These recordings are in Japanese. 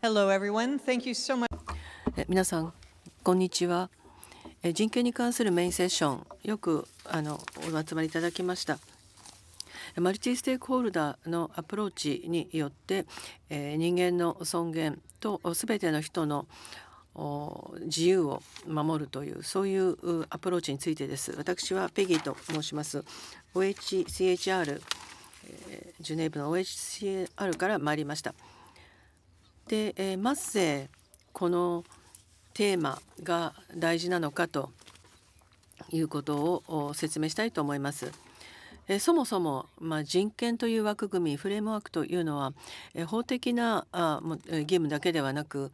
Hello, everyone. Thank you so much. 皆さん、こんにちは。人権に関するメインセッション、よくあのお集まりいただきました。マルチステークホルダーのアプローチによって、人間の尊厳とすべての人の自由を守るというそういうアプローチについてです私はペギーと申します OHCHR ジュネーブの OHCR から参りましたで、えー、まずこのテーマが大事なのかということを説明したいと思います。えそもそも、まあ、人権という枠組みフレームワークというのは、え法的なあ義務だけではなく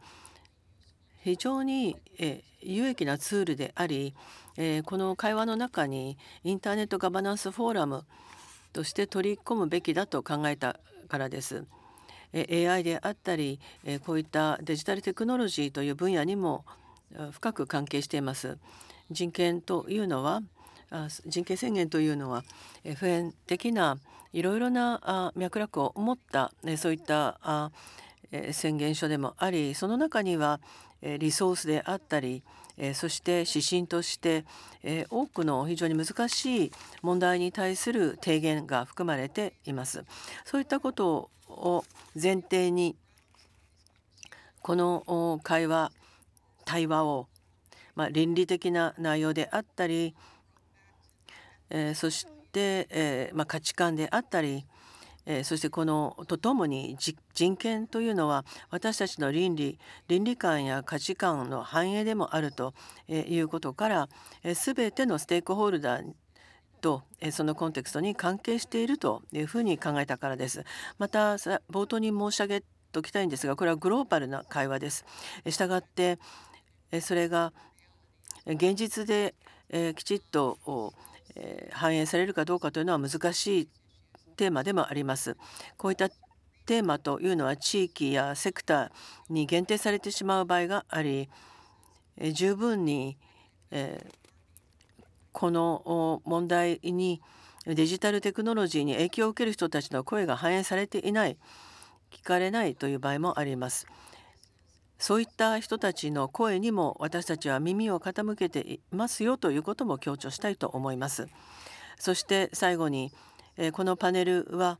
非常に、え有益なツールであり、えこの会話の中にインターネットガバナンスフォーラムとして取り込むべきだと考えたからです。AI であったりこういったデジタルテクノロジーという分野にも深く関係しています。人権というのは人権宣言というのは普遍的ないろいろな脈絡を持ったそういった宣言書でもありその中にはリソースであったりそして指針として多くの非常に難しい問題に対する提言が含まれています。そういったことを前提にこの会話対話を、まあ、倫理的な内容であったり、えー、そして、えー、まあ、価値観であったり、えー、そしてこのとともに人権というのは私たちの倫理倫理観や価値観の反映でもあるということから、えー、全てのステークホルダーとそのコンテクストに関係しているというふうに考えたからです。また冒頭に申し上げておきたいんですがこれはグローバルな会話です。したがってそれが現実できちっと反映されるかどうかというのは難しいテーマでもあります。こういったテーマというのは地域やセクターに限定されてしまう場合があり十分に、えこの問題にデジタルテクノロジーに影響を受ける人たちの声が反映されていない聞かれないという場合もあります。そういった人たちの声にも私たちは耳を傾けていますよということも強調したいと思います。そして最後にこのパネルは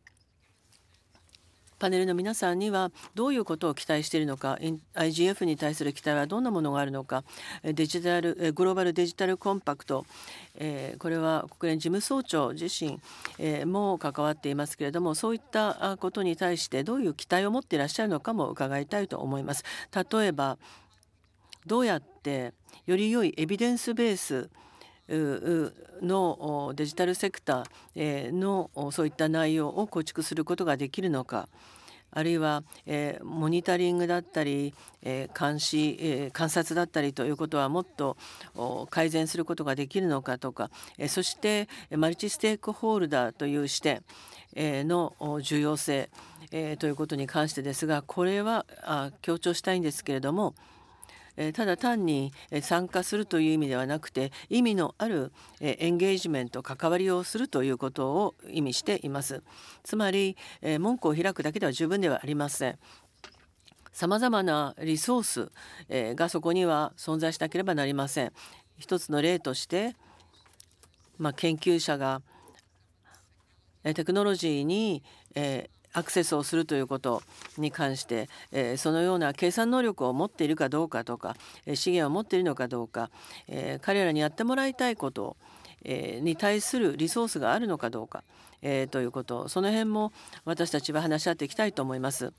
パネルの皆さんにはどういうことを期待しているのか IGF に対する期待はどんなものがあるのかデジタルグローバルデジタルコンパクトこれは国連事務総長自身も関わっていますけれどもそういったことに対してどういう期待を持っていらっしゃるのかも伺いたいと思います。例えばどうやってより良いエビデンスベースのデジタルセクターのそういった内容を構築することができるのかあるいは、えモニタリングだったり、え監視、え観察だったりということはもっと改善することができるのかとか、えそしてマルチステークホルダーという視点、えの重要性、ということに関してですがこれはあ強調したいんですけれどもえただ単に参加するという意味ではなくて意味のあるエンゲージメント関わりをするということを意味していますつまり門戸を開くだけでは十分ではありませんさまざまなリソースがそこには存在しなければなりません一つの例としてまあ、研究者がテクノロジーに、えアクセスをするということに関して、えー、そのような計算能力を持っているかどうかとか資源を持っているのかどうか、えー、彼らにやってもらいたいことをに対するリソースがあるのかどうか、えー、ということその辺も私たちは話し合っていきたいと思います。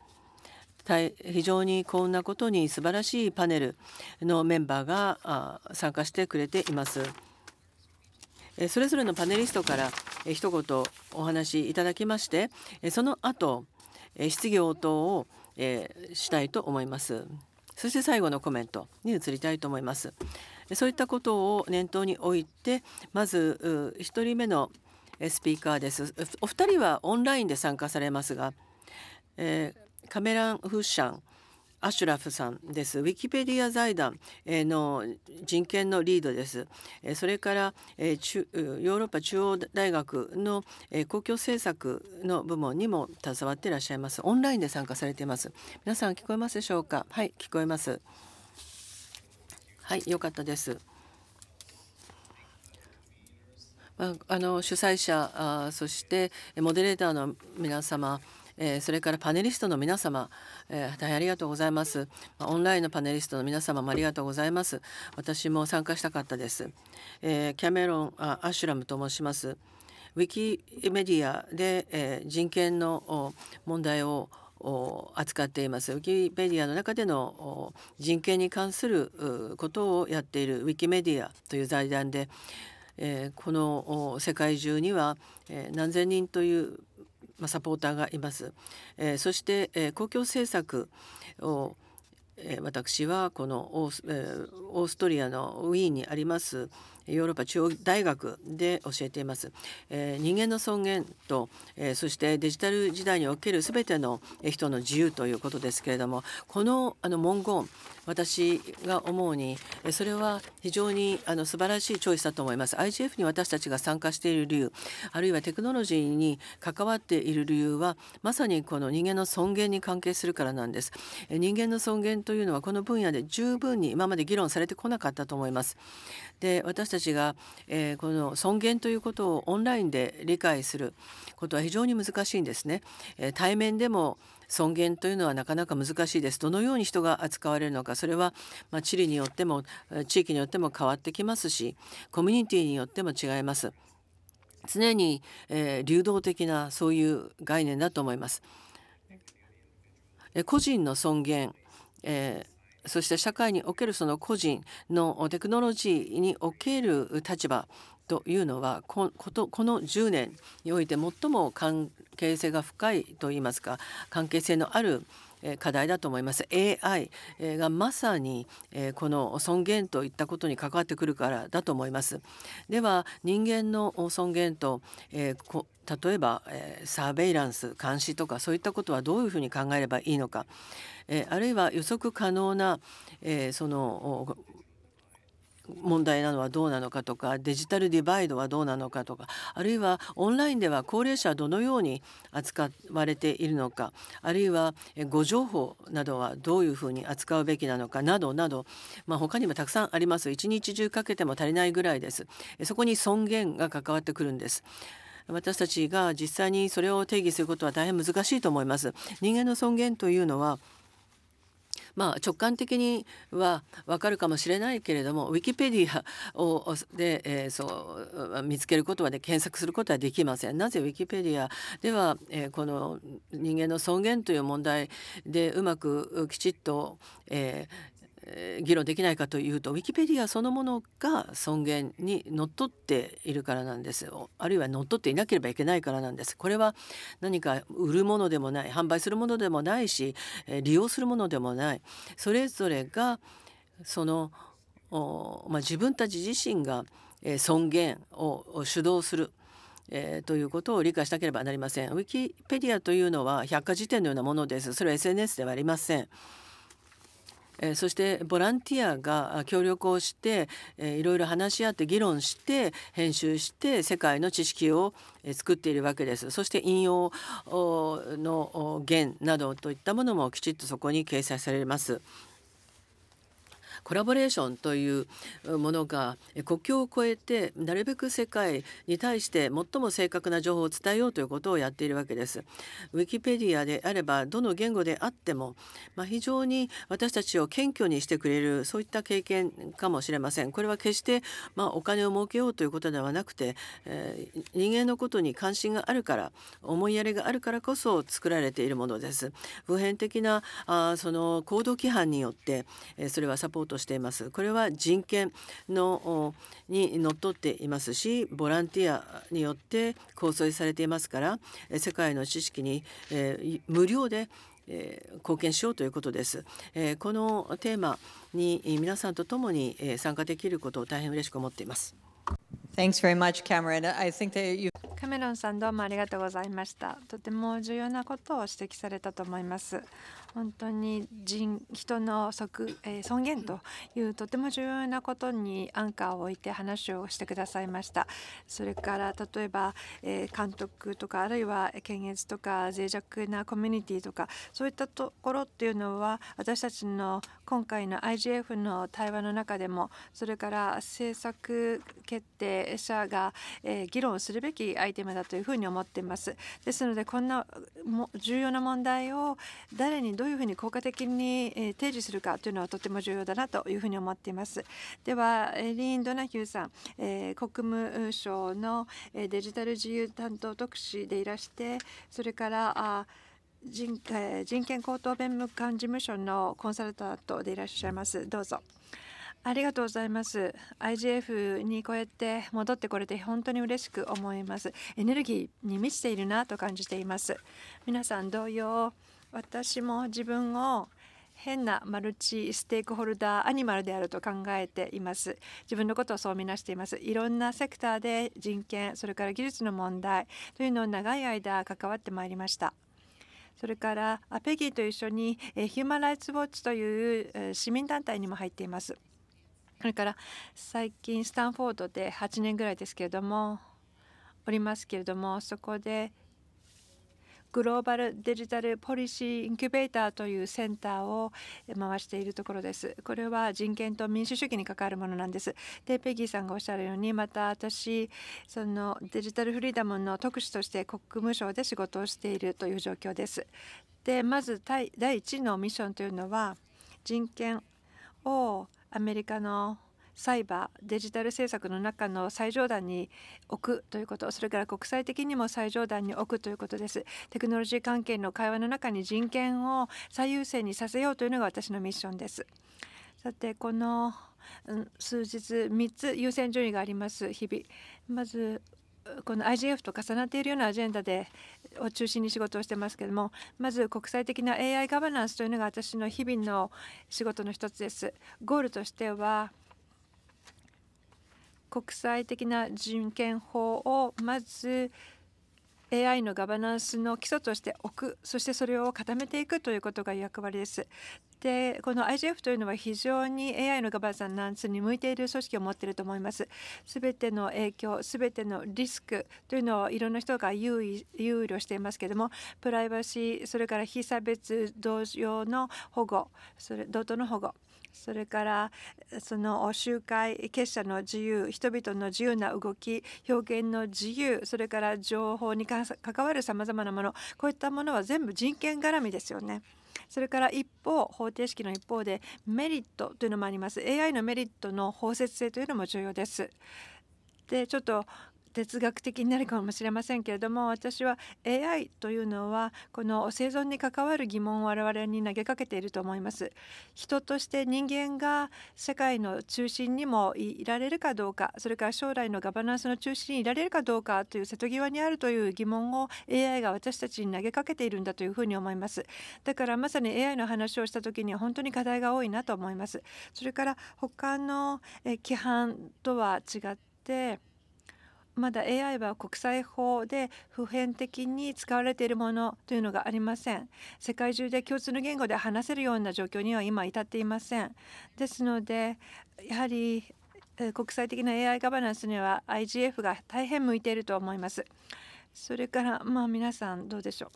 非常に幸運なことに素晴らしいパネルのメンバーが参加してくれています。それぞれのパネリストから一言お話しいただきましてその後質疑応答をしたいと思います。そして最後のコメントに移りたいと思います。そういったことを念頭においてまず1人目のスピーカーです。お二人はオンラインで参加されますが、えー、カメラン・フッシャンアシュラフさんですウィキペディア財団の人権のリードですそれからヨーロッパ中央大学の公共政策の部門にも携わっていらっしゃいますオンラインで参加されています皆さん聞こえますでしょうかはい聞こえますはい良かったですまあ、あの主催者あそしてモデレーターの皆様えー、それからパネリストの皆様、えー、大変ありがとうございます。オンラインのパネリストの皆様もありがとうございます。私も参加したかったです。えー、キャメロンあアシュラムと申します。ウィキメディアで、えー、人権の問題を扱っていますウィキペディアの中での人権に関することをやっているウィキメディアという財団で、えー、この世界中には、えー、何千人というまあ、サポーターがいます。えー、そして、えー、公共政策を私はこのオーストリアのウィーンにありますヨーロッパ中央大学で教えています。えー、人間の尊厳と、えー、そしてデジタル時代における全ての人の自由ということですけれどもこのあの文言私が思うにそれは非常にあの素晴らしいチョイスだと思います IGF に私たちが参加している理由あるいはテクノロジーに関わっている理由はまさにこの人間の尊厳に関係するからなんです人間の尊厳というのはこの分野で十分に今まで議論されてこなかったと思いますで私たちが、えー、この尊厳ということをオンラインで理解することは非常に難しいんですね。えー、対面でも尊厳というのはなかなか難しいです。どのように人が扱われるのか、それはまあ地理によっても地域によっても変わってきますし、コミュニティによっても違います。常に、えー、流動的なそういう概念だと思います。え個人の尊厳、えーそして社会におけるその個人のテクノロジーにおける立場というのはこの10年において最も関係性が深いといいますか関係性のある課題だと思います AI がまさにこの尊厳といったことに関わってくるからだと思いますでは人間の尊厳と例えば、えー、サーベイランス監視とかそういったことはどういうふうに考えればいいのか、えー、あるいは予測可能な、えー、その問題なのはどうなのかとかデジタルディバイドはどうなのかとかあるいはオンラインでは高齢者はどのように扱われているのかあるいは誤情報などはどういうふうに扱うべきなのかなどなど、まあ、他にもたくさんあります一日中かけても足りないぐらいですそこに尊厳が関わってくるんです。私たちが実際にそれを定義することは大変難しいと思います。人間の尊厳というのはまあ、直感的にはわかるかもしれないけれどもウィキペディアをで、えー、そう見つけることはで検索することはできません。なぜウィキペディアでは、えー、この人間の尊厳という問題でうまくきちっと、えー議論できないかというとウィキペディアそのものが尊厳にのっとっているからなんですあるいはのっとっていなければいけないからなんですこれは何か売るものでもない販売するものでもないし利用するものでもないそれぞれがその、まあ、自分たち自身が尊厳を主導する。えー、ということを理解しなければなりません。ウィキペディアというのは百科事典のようなものです。それは SNS ではありません。えー、そしてボランティアが協力をして、えー、いろいろ話し合って議論して編集して世界の知識を作っているわけですそして引用の源などといったものもきちっとそこに掲載されますコラボレーションというものが国境を越えてなるべく世界に対して最も正確な情報を伝えようということをやっているわけです。ウィキペディアであればどの言語であっても、まあ、非常に私たちを謙虚にしてくれるそういった経験かもしれません。これは決して、まあ、お金を儲けようということではなくて、えー、人間のことに関心があるから思いやりがあるからこそ作られているものです。普遍的なあその行動規範によって、えそれはサポートとしていますこれは人権のにのっとっていますしボランティアによって構想されていますから世界の知識に、えー、無料でえ貢献しようということです、えこのテーマに皆さんとともに参加できることを大変嬉しく思っています Thanks very much, Cameron. I think that you... カメロンさんどうもありがとうございましたとても重要なことを指摘されたと思います本当に人人の即、えー、尊厳というとても重要なことにアンカーを置いて話をしてくださいましたそれから例えば、えー、監督とかあるいは検閲とか脆弱なコミュニティとかそういったところっていうのは私たちの今回の IGF の対話の中でもそれから政策決定者が、えー、議論するべきアイテムだというふうに思っていますですのでこんなも重要な問題を誰にどどういうふうに効果的に、え提示するかというのはとても重要だなというふうに思っています。ではリーン・ドナヒューさん、え国務省のデジタル自由担当特使でいらしてそれからあ人人権高等弁務官事務所のコンサルタントでいらっしゃいます。どうぞ。ありがとうございます。IGF にこうやって戻ってこれて本当に嬉しく思います。エネルギーに満ちているなと感じています。皆さん同様私も自分を変なマルチステークホルダーアニマルであると考えています自分のことをそう見なしていますいろんなセクターで人権それから技術の問題というのを長い間関わってまいりましたそれからアペギーと一緒にヒューマン・ライツ・ウォッチという市民団体にも入っていますそれから最近スタンフォードで8年ぐらいですけれどもおりますけれどもそこでグローバルデジタルポリシーインキュベーターというセンターを回しているところですこれは人権と民主主義に関わるものなんですでペギーさんがおっしゃるようにまた私そのデジタルフリーダムの特使として国務省で仕事をしているという状況ですでまず第1のミッションというのは人権をアメリカのサイバーデジタル政策の中の最上段に置くということそれから国際的にも最上段に置くということですテクノロジー関係の会話の中に人権を最優先にさせようというのが私のミッションですさてこの数日3つ優先順位があります日々まずこの IGF と重なっているようなアジェンダでを中心に仕事をしてますけれどもまず国際的な AI ガバナンスというのが私の日々の仕事の一つです。ゴールとしては国際的な人権法をまず AI のガバナンスの基礎として置くそしてそれを固めていくということが役割です。でこの IGF というのは非常に AI のガバナンスに向いている組織を持っていると思います。すべての影響すべてのリスクというのをいろんな人が憂位憂慮していますけれどもプライバシーそれから非差別同様の保護それ同等の保護それからその集会結社の自由人々の自由な動き表現の自由それから情報に関わるさまざまなものこういったものは全部人権絡みですよね。それから一方方程式の一方でメリットというのもあります AI のメリットの包摂性というのも重要です。でちょっと哲学的になるかもしれませんけれども私は AI というのはこの生存に関わる疑問を我々に投げかけていると思います。人として人間が社会の中心にもいられるかどうかそれから将来のガバナンスの中心にいられるかどうかという瀬戸際にあるという疑問を AI が私たちに投げかけているんだというふうに思います。だからまさに AI の話をした時には本当に課題が多いなと思います。それから他の規範とは違ってまだ AI は国際法で普遍的に使われているものというのがありません世界中で共通の言語で話せるような状況には今至っていませんですのでやはり国際的な AI ガバナンスには IGF が大変向いていると思いますそれからまあ皆さんどうでしょ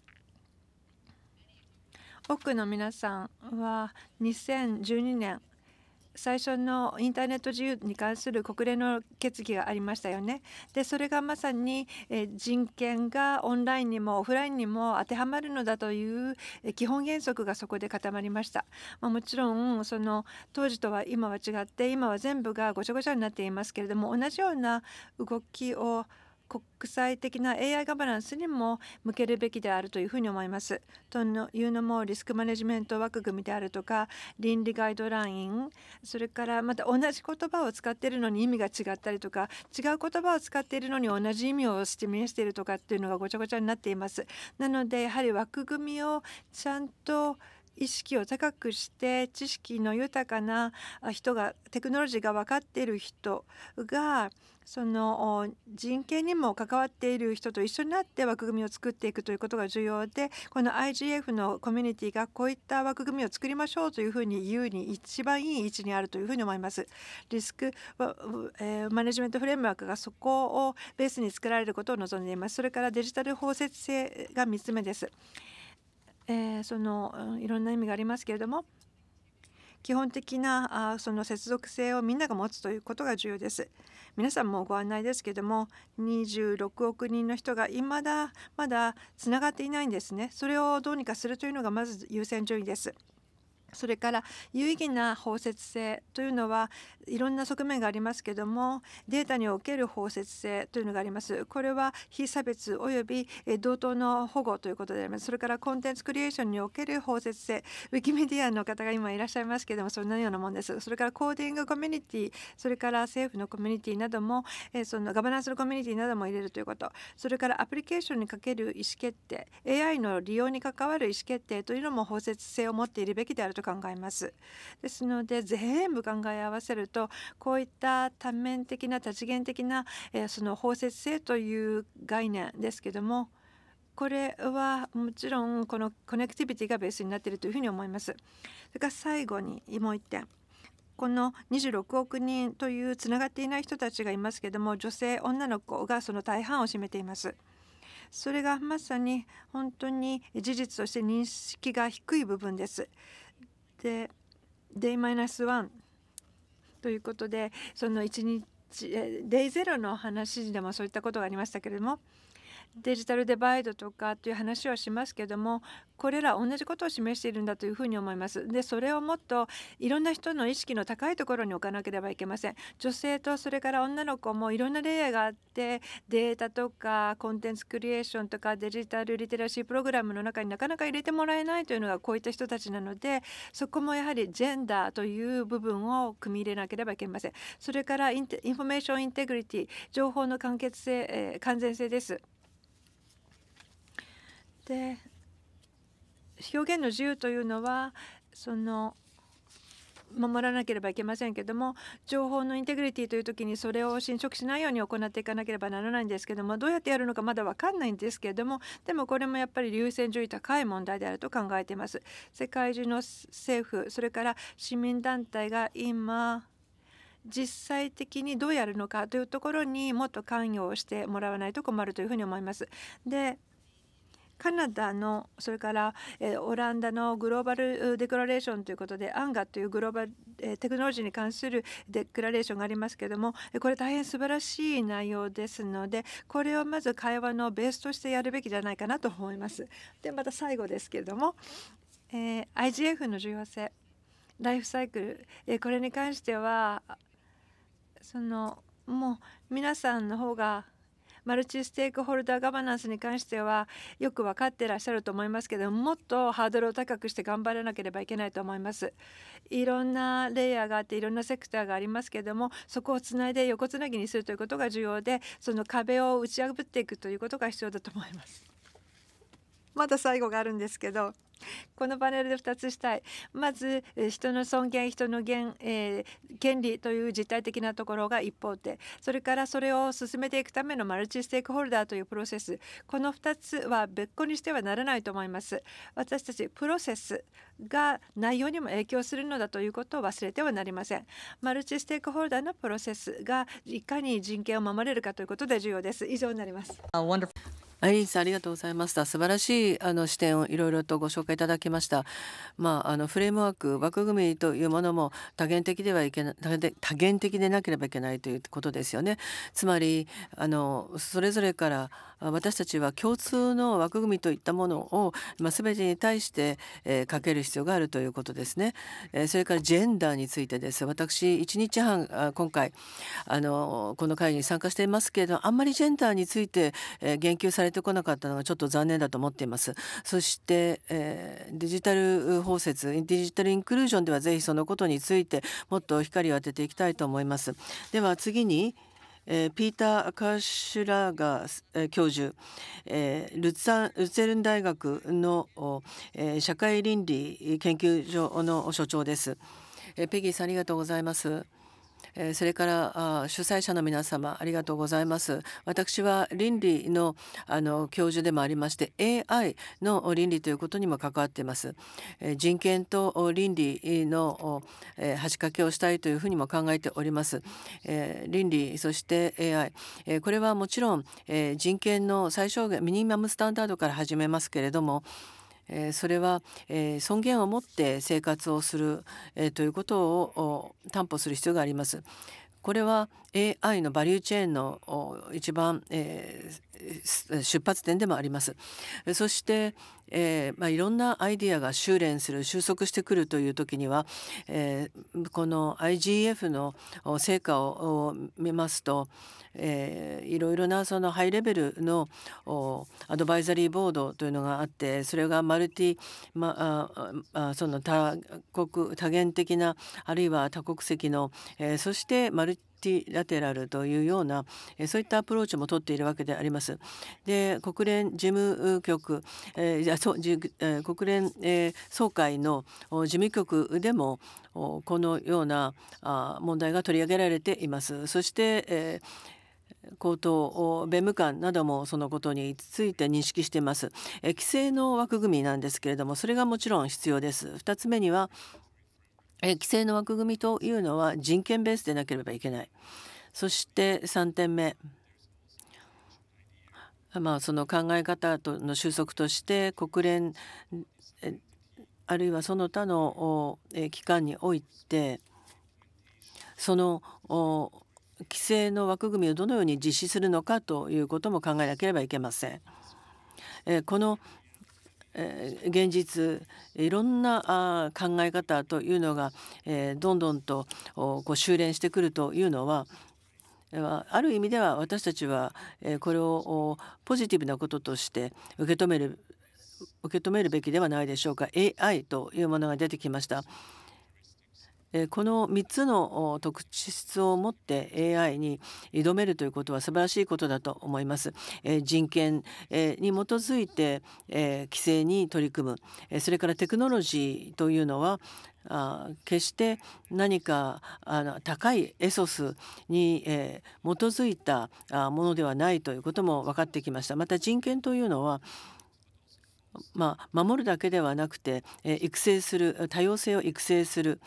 う多くの皆さんは2012年最初のインターネット自由に関する国連の決議がありましたよね。でそれがまさに人権がオンラインにもオフラインにも当てはまるのだという基本原則がそこで固まりました。まあ、もちろんその当時とは今は違って今は全部がごちゃごちゃになっていますけれども同じような動きを国際的な AI ガバナンスにも向けるべきであるというふうに思います。というのもリスクマネジメント枠組みであるとか倫理ガイドラインそれからまた同じ言葉を使っているのに意味が違ったりとか違う言葉を使っているのに同じ意味を示しているとかっていうのがごちゃごちゃになっています。なのでやはり枠組みをちゃんと意識を高くして知識の豊かな人がテクノロジーが分かっている人がその人権にも関わっている人と一緒になって枠組みを作っていくということが重要でこの IGF のコミュニティがこういった枠組みを作りましょうというふうに言うに一番いい位置にあるというふうに思います。リスク、マネジメントフレームワークがそこをベースに作られることを望んでいます。それからデジタル包摂性が3つ目です。えー、その、いろんな意味がありますけれども基本的なあその接続性をみんなが持つということが重要です。皆さんもご案内ですけども26億人の人がいまだまだつながっていないんですね。それをどうにかするというのがまず優先順位です。それから有意義な包摂性というのはいろんな側面がありますけどもデータにおける包摂性というのがありますこれは非差別および同等の保護ということでありますそれからコンテンツクリエーションにおける包摂性ウィキメディアの方が今いらっしゃいますけどもそんなようなもんですそれからコーディングコミュニティそれから政府のコミュニティなどもそのガバナンスのコミュニティなども入れるということそれからアプリケーションにかける意思決定 AI の利用に関わる意思決定というのも包摂性を持っているべきであるとと考えます。ですので全部考え合わせるとこういった多面的な多次元的な、えー、その包摂性という概念ですけどもこれはもちろんこのコネクティビティがベースになっているというふうに思います。それから最後にもう1点この26億人というつながっていない人たちがいますけども女性女の子がその大半を占めています。それがまさに本当に事実として認識が低い部分です。で Day-1 ということでその1日 Day0 の話でもそういったことがありましたけれどもデジタルデバイドとかという話はしますけどもこれら同じことを示しているんだというふに思います。でそれをもっといろんな人の意識の高いところに置かなければいけません。女性とそれから女の子もいろんな例ーがあってデータとかコンテンツクリエーションとかデジタルリテラシープログラムの中になかなか入れてもらえないというのがこういった人たちなのでそこもやはりジェンダーという部分を組み入れなければいけません。それからインフォメーションインテグリティ情報の完結性、えー、完全性です。で表現の自由というのはその守らなければいけませんけども情報のインテグリティという時にそれを侵食しないように行っていかなければならないんですけどもどうやってやるのかまだ分かんないんですけれどもでもこれもやっぱり優先順位高い問題であると考えています。世界中の政府それから市民団体が今実際的にどうやるのかというところにもっと関与をしてもらわないと困るというふうに思います。でカナダのそれから、えー、オランダのグローバルデクラレーションということでアンガというグローバル、えテクノロジーに関するデクラレーションがありますけどもこれ大変素晴らしい内容ですのでこれをまず会話のベースとしてやるべきじゃないかなと思います。でまた最後ですけれども、えー、IGF の重要性ライフサイクル、えこれに関してはそのもう皆さんの方がマルチステークホルダーガバナンスに関してはよく分かってらっしゃると思いますけどもっとハードルを高くして頑張らなければいけないと思います。いろんなレイヤーがあっていろんなセクターがありますけどもそこをつないで横つなぎにするということが重要でその壁を打ち破っていくということが必要だと思います。まだ最後があるんですけどこのパネルで2つしたいまず人の尊厳人の権,、えー、権利という実体的なところが一方でそれからそれを進めていくためのマルチステークホルダーというプロセスこの2つは別個にしてはならないと思います私たちプロセスが内容にも影響するのだということを忘れてはなりませんマルチステークホルダーのプロセスがいかに人権を守れるかということで重要です以上になりますアイリンさんありがとうございました素晴らしいあの視点をいろいろとご紹介いただきました、まあ、あのフレームワーク枠組みというものも多元的ではいけな多元的でなければいけないということですよねつまりあのそれぞれから私たちは共通の枠組みといったものを、まあ、全てに対して、えー、かける必要があるということですね、えー、それからジェンダーについてです私1日半あ今回あのこの会議に参加していますけれどあんまりジェンダーについて、えー、言及されれてこなかったのがちょっと残念だと思っていますそして、えー、デジタル包摂デジタルインクルージョンではぜひそのことについてもっと光を当てていきたいと思いますでは次にえー、ピーター・カーシュラーガー、え教授、えー、ルツァルツェルン大学の、えー、社会倫理研究所の所長です。えペギーさんありがとうございます。それから主催者の皆様ありがとうございます。私は倫理のあの教授でもありまして AI の倫理ということにも関わっています。人権と倫理の橋掛けをしたいというふうにも考えております。倫理そして AI これはもちろん人権の最小限ミニマムスタンダードから始めますけれどもえそれは、え尊厳を持って生活をする、えということを担保する必要があります。これは AI のバリューチェーンの一番、えー、出発点でもあります。そして、えー、まあ、いろんなアイディアが修練する収束してくるという時には、えー、この IGF の成果を見ますと、えー、いろいろなそのハイレベルのアドバイザリーボードというのがあってそれがマルティ、まあ、その多国多元的なあるいは多国籍の、えー、そしてマルティティラテラルというようなそういったアプローチも取っているわけであります。で国連事務局、えー、国連、えー、総会の事務局でもこのような問題が取り上げられています。そして、えー高等弁務官などもそのことについて認識しています。規制の枠組みなんですけれどもそれがもちろん必要です。二つ目には規制の枠組みというのは人権ベースでなければいけない。そして3点目、まあ、その考え方との収束として国連あるいはその他の機関においてその規制の枠組みをどのように実施するのかということも考えなければいけません。この現実いろんな考え方というのがどんどんとこう修練してくるというのはある意味では私たちはこれをポジティブなこととして受け止める受け止めるべきではないでしょうか AI というものが出てきました。この3つの特質を持って AI に挑めるということは素晴らしいことだと思います。人権に基づいて規制に取り組むそれからテクノロジーというのは決して何か高いエソスに、基づいたものではないということも分かってきました。また人権というのはまあ、守るだけではなくて、育成する多様性を育成する、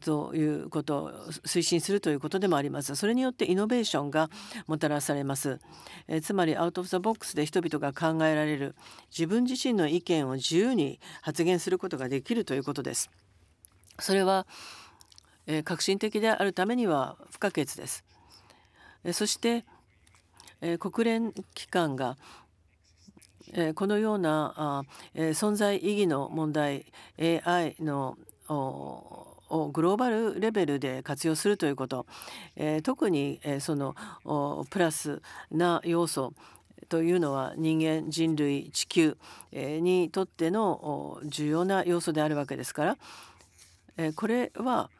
ということを推進するということでもありますそれによってイノベーションがもたらされます、つまりアウト・オブ・ザ・ボックスで人々が考えられる自分自身の意見を自由に発言することができるということですそれは、革新的であるためには不可欠です、そして、国連機関がこのような存在意義の問題 AI のをグローバルレベルで活用するということ、え特に、えそのプラスな要素というのは人間人類地球にとっての重要な要素であるわけですからこれは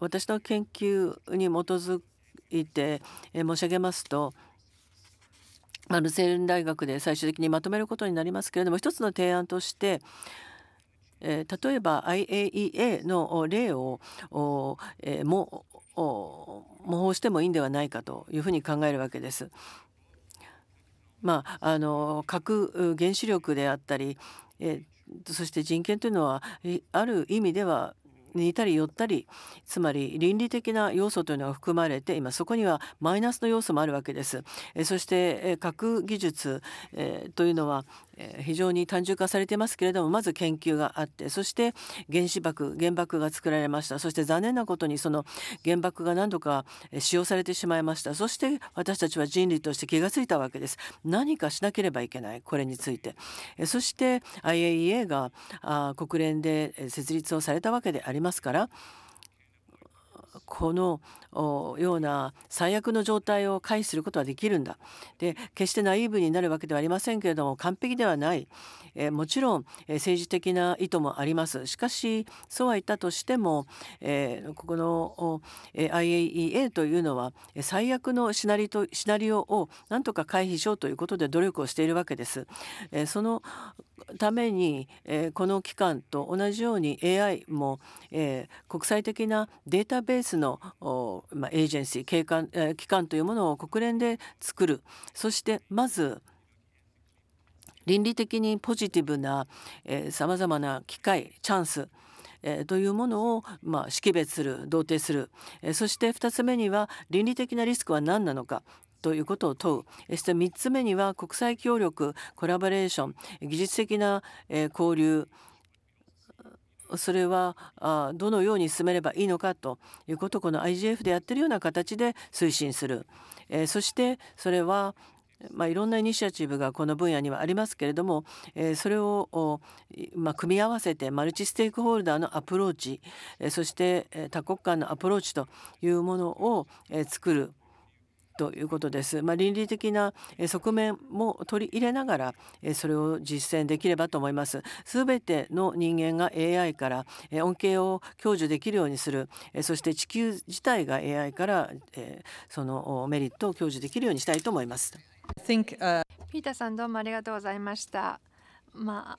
私の研究に基づいて申し上げますとマルセイン大学で最終的にまとめることになりますけれども一つの提案として例えば IAEA の例をも模倣してもいいんではないかというふうに考えるわけです。まあ、あの核原子力であったりそして人権というのはある意味では似たり寄ったりつまり倫理的な要素というのが含まれて今そこにはマイナスの要素もあるわけです。そして核技術というのは非常に単純化されてますけれどもまず研究があってそして原子爆原爆が作られましたそして残念なことにその原爆が何度か使用されてしまいましたそして私たちは人類として気がついたわけです何かしなければいけないこれについてそして IAEA が国連で設立をされたわけでありますからこのような最悪の状態を回避することはできるんだで決してナイーブになるわけではありませんけれども完璧ではない、えもちろん、え政治的な意図もありますしかしそうは言ったとしても、えー、ここの、え IAEA というのは最悪のシナリとシナリオをなんとか回避しようということで努力をしているわけです。えー、そのために、えこの機関と同じように AI も、えー、国際的なデータベースの、まエージェンシー警官、え機関というものを国連で作るそしてまず倫理的にポジティブなさまざまな機会チャンスえというものを、まあ、識別する同定する、えそして2つ目には倫理的なリスクは何なのかということを問うそして3つ目には国際協力コラボレーション技術的な、え交流それはどのように進めればいいのかということをこの IGF でやってるような形で推進する、えー、そしてそれはまあ、いろんなイニシアチブがこの分野にはありますけれども、えー、それを、まあ、組み合わせてマルチステークホルダーのアプローチ、えー、そして、えー、多国間のアプローチというものを、えー、作る。ということです。まあ、倫理的な側面も取り入れながらそれを実践できればと思います。すべての人間が AI から恩恵を享受できるようにするそして地球自体が AI からそのメリットを享受できるようにしたいと思います。Think, uh、ピーターさんどうもありがとうございました。まあ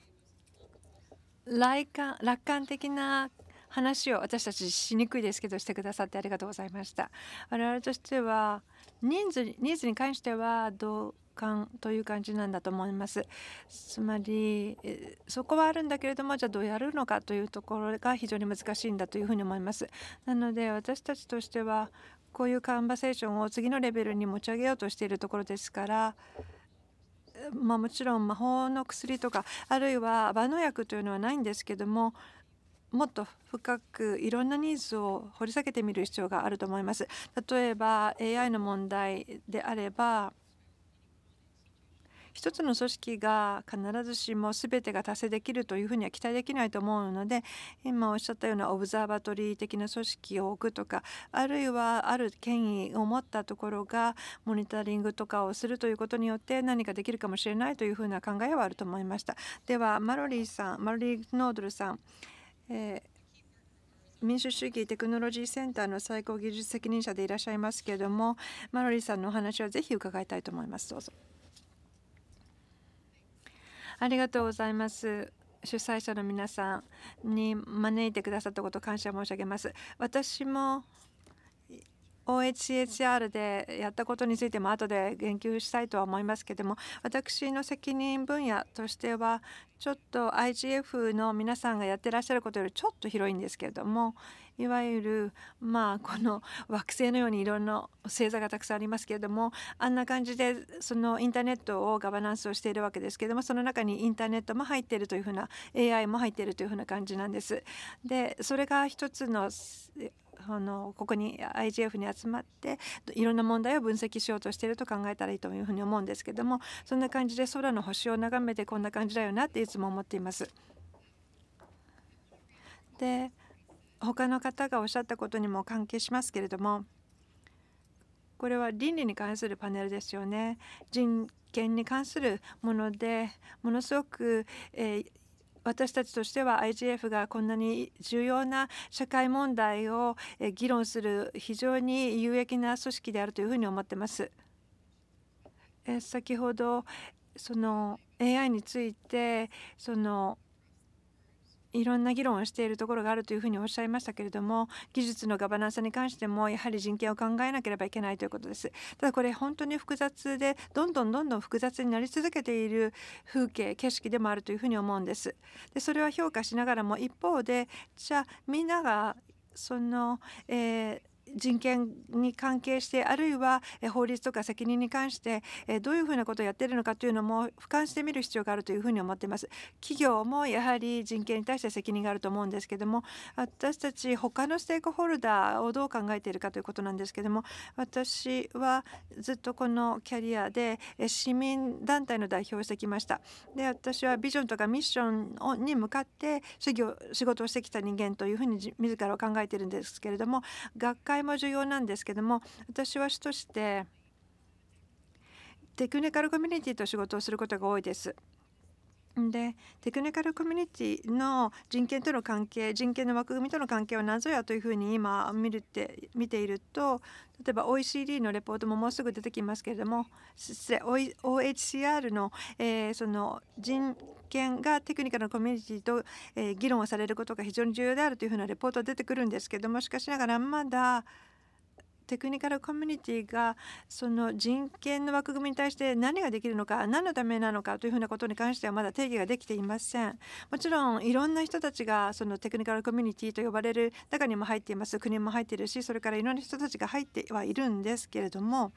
楽観的な話を私たちしにくいですけどしてくださってありがとうございました我々としては人数ニーズに関しては同感という感じなんだと思いますつまりそこはあるんだけれどもじゃあどうやるのかというところが非常に難しいんだというふうに思いますなので私たちとしてはこういうカンバセーションを次のレベルに持ち上げようとしているところですからまあ、もちろん魔法の薬とかあるいは万能薬というのはないんですけどももっと深くいろんなニーズを掘り下げてみる必要があると思います。例えば AI の問題であれば一つの組織が必ずしも全てが達成できるというふうには期待できないと思うので今おっしゃったようなオブザーバトリー的な組織を置くとかあるいはある権威を持ったところがモニタリングとかをするということによって何かできるかもしれないというふうな考えはあると思いました。ではマロリーさんマロリー・ノードルさんえ民主主義テクノロジーセンターの最高技術責任者でいらっしゃいますけれどもマロリーさんのお話をぜひ伺いたいと思いますどうぞありがとうございます主催者の皆さんに招いてくださったこと感謝申し上げます私も OHCHR でやったことについても後で言及したいとは思いますけれども私の責任分野としてはちょっと IGF の皆さんがやってらっしゃることよりちょっと広いんですけれどもいわゆるまあこの惑星のようにいろんな星座がたくさんありますけれどもあんな感じでそのインターネットをガバナンスをしているわけですけれどもその中にインターネットも入っているというふうな AI も入っているというふうな感じなんです。でそれが一つのあのここに IGF に集まっていろんな問題を分析しようとしていると考えたらいいというふうに思うんですけどもそんな感じで空の星を眺めてこんな感じだよなっていつも思っています。で他の方がおっしゃったことにも関係しますけれどもこれは倫理に関するパネルですよね。人権に関するものでものすごく、えー、私たちとしては IGF がこんなに重要な社会問題を議論する非常に有益な組織であるというふうに思ってます。先ほどその AI についてそのいろんな議論をしているところがあるというふうにおっしゃいましたけれども技術のガバナンスに関してもやはり人権を考えなければいけないということですただこれ本当に複雑でどんどんどんどん複雑になり続けている風景景色でもあるというふうに思うんですでそれは評価しながらも一方でじゃあみんながその、えー人権に関係してあるいは法律とか責任に関してどういうふうなことをやっているのかというのも俯瞰してみる必要があるというふうに思っています企業もやはり人権に対して責任があると思うんですけども私たち他のステークホルダーをどう考えているかということなんですけども私はずっとこのキャリアで市民団体の代表をしてきましたで私はビジョンとかミッションに向かって仕事をしてきた人間というふうに自らを考えているんですけれども学会いも重要なんですけども私は主としてテクニカルコミュニティと仕事をすることが多いです。でテクニカルコミュニティの人権との関係人権の枠組みとの関係は謎やというふうに今見るって見ていると例えば OECD のレポートももうすぐ出てきますけれども OHCR の,、えー、その人見がテクニカルなコミュニティと、えー、議論をされることが非常に重要であるというふうなレポートは出てくるんですけどもしかしながらまだテクニカルコミュニティがその人権の枠組みに対して何ができるのか何のためなのかというふうなことに関してはまだ定義ができていませんもちろんいろんな人たちがそのテクニカルコミュニティと呼ばれる中にも入っています国も入っているしそれからいろんな人たちが入ってはいるんですけれども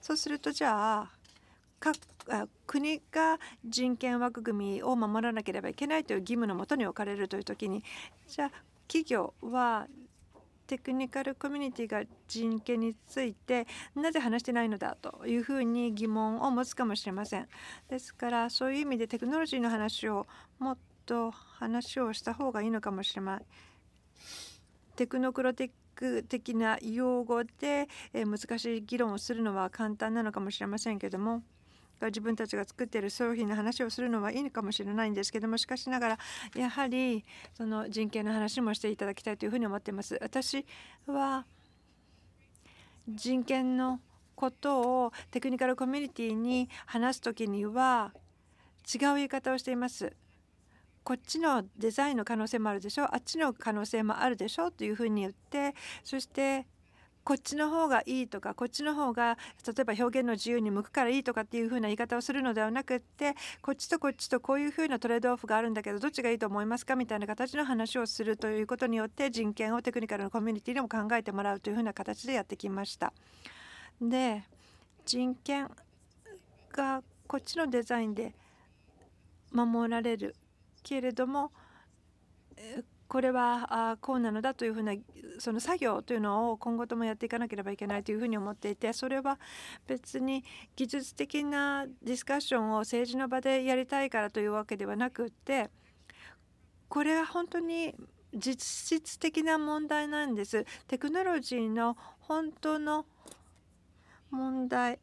そうするとじゃあ国が人権枠組みを守らなければいけないという義務のもとに置かれるという時にじゃあ企業はテクニカルコミュニティが人権についてなぜ話してないのだというふうに疑問を持つかもしれません。ですからそういう意味でテクノロジーの話をもっと話をした方がいいのかもしれません。テクノクロティック的な用語で難しい議論をするのは簡単なのかもしれませんけども。が自分たちが作っている商品の話をするのはいいのかもしれないんですけどもしかしながらやはりその人権の話もしていただきたいというふうに思ってます。私は人権のことをテクニカルコミュニティに話す時には違う言い方をしています。こっちのデザインの可能性もあるでしょうあっちの可能性もあるでしょうというふうに言ってそしてこっちの方がいいとかこっちの方が例えば表現の自由に向くからいいとかっていう風な言い方をするのではなくってこっちとこっちとこういう風なトレードオフがあるんだけどどっちがいいと思いますかみたいな形の話をするということによって人権をテクニカルのコミュニティでも考えてもらうという風な形でやってきました。で人権がこっちのデザインで守られるけれどもこれはこうなのだというふうなその作業というのを今後ともやっていかなければいけないというふうに思っていてそれは別に技術的なディスカッションを政治の場でやりたいからというわけではなくってこれは本当に実質的な問題なんです。テクノロジーの本当の問題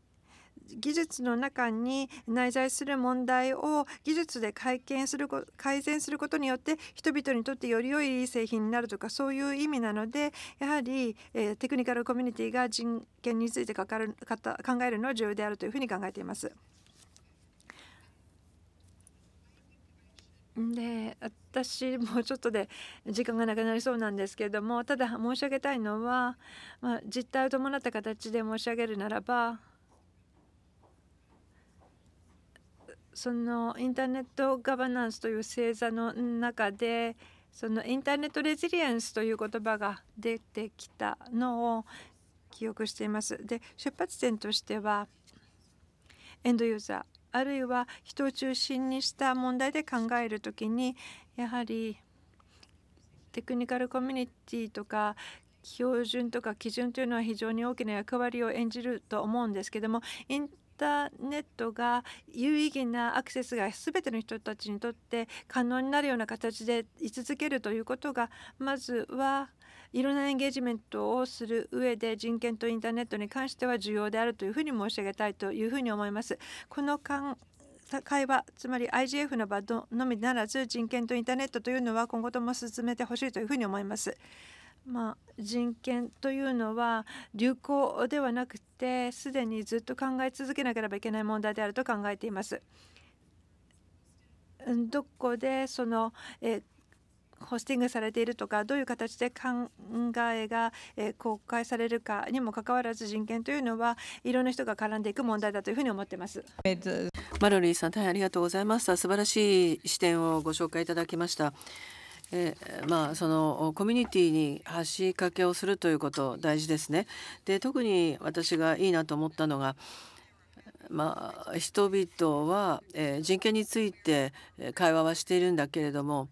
技術の中に内在する問題を技術で改見する改善することによって人々にとってより良い製品になるとかそういう意味なのでやはり、えテクニカルコミュニティが人権についてかかるかた考えるのは重要であるというふうに考えています。で私もちょっとで時間がなくなりそうなんですけれどもただ申し上げたいのは、まあ、実態を伴った形で申し上げるならばそのインターネットガバナンスという星座の中でそのインターネットレジリエンスという言葉が出てきたのを記憶しています。で出発点としてはエンドユーザーあるいは人を中心にした問題で考える時にやはりテクニカルコミュニティとか標準とか基準というのは非常に大きな役割を演じると思うんですけどもインターネットが有意義なアクセスが全ての人たちにとって可能になるような形で居続けるということがまずはいろんなエンゲージメントをする上で人権とインターネットに関しては重要であるというふうに申し上げたいというふうに思います。この会話つまり IGF の場のみならず人権とインターネットというのは今後とも進めてほしいというふうに思います。まあ、人権というのは流行ではなくてすでにずっと考え続けなければいけない問題であると考えています。どこでそのえホスティングされているとかどういう形で考えが公開されるかにもかかわらず人権というのはいろんな人が絡んでいく問題だというふうに思ってます。マロリーさん大変ありがとうございました素晴らしい視点をご紹介いただきました。えー、まあそのコミュニティに橋かけをするということ大事ですね。で特に私がいいなと思ったのがまあ、人々は、えー、人権について会話はしているんだけれども、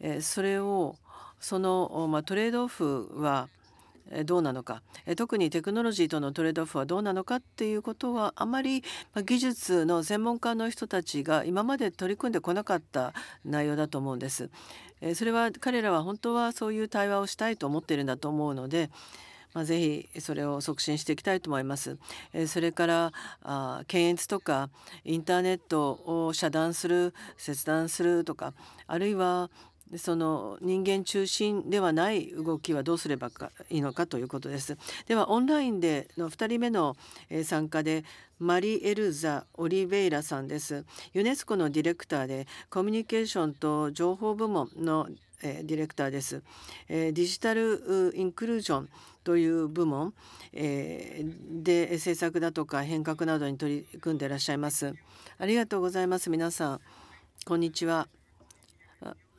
えー、それをその、まあ、トレードオフはどうなのか特にテクノロジーとのトレードオフはどうなのかっていうことはあまり技術の専門家の人たちが今まで取り組んでこなかった内容だと思うんです。えそれは彼らは本当はそういう対話をしたいと思っているんだと思うので、まあ、ぜひそれを促進していきたいと思います。えそれからあ検閲とかインターネットを遮断する切断するとかあるいはでその人間中心ではない動きはどうすればいいのかということです。ではオンラインでの2人目の参加でマリエルザ・オリベイラさんです。ユネスコのディレクターでコミュニケーションと情報部門のディレクターです。デジタルインクルージョンという部門で政策だとか変革などに取り組んでいらっしゃいます。ありがとうございます皆さん。こんにちは。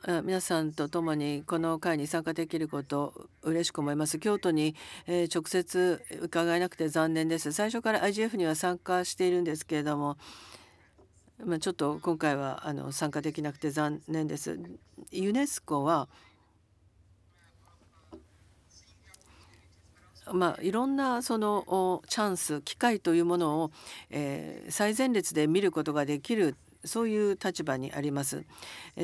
皆さんと共にこの会に参加できること嬉しく思います。京都に直接伺えなくて残念です。最初から IGF には参加しているんですけれども、まあちょっと今回はあの参加できなくて残念です。ユネスコはまあ、いろんなそのチャンス機会というものを、え最前列で見ることができるそういう立場にあります。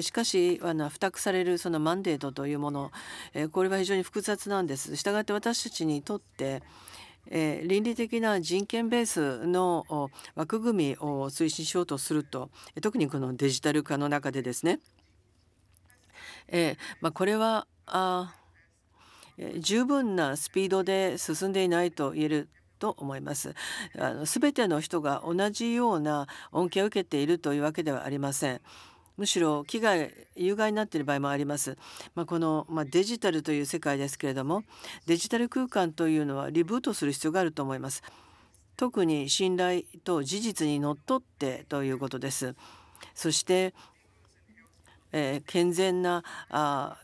しかしあの付託されるそのマンデートというものこれは非常に複雑なんです。従って私たちにとってえ倫理的な人権ベースの枠組みを推進しようとすると特にこのデジタル化の中でですね、えまあ、これはあ、え十分なスピードで進んでいないと言えると思いますあの全ての人が同じような恩恵を受けているというわけではありませんむしろ危害有害になっている場合もあります、まあ、この、まあ、デジタルという世界ですけれどもデジタル空間というのはリブートする必要があると思います特に信頼と事実にのっとってということですそして、えー、健全なあ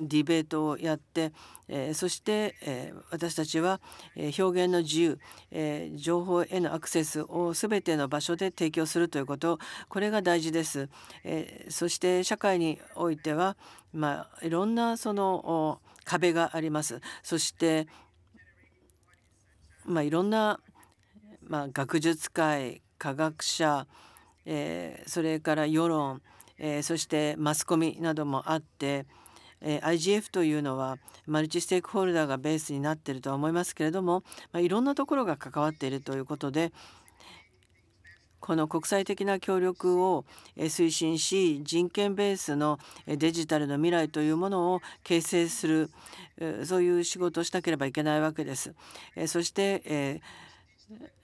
ディベートをやって、えー、そして、えー、私たちは、えー、表現の自由、えー、情報へのアクセスを全ての場所で提供するということこれが大事です。えー、そして社会においては、まあ、いろんなその壁があります。そして、まあ、いろんな、まあ、学術界科学者、えー、それから世論、えー、そしてマスコミなどもあって、え IGF というのはマルチステークホルダーがベースになっているとは思いますけれども、まいろんなところが関わっているということでこの国際的な協力を推進し人権ベースのデジタルの未来というものを形成するそういう仕事をしなければいけないわけです。そして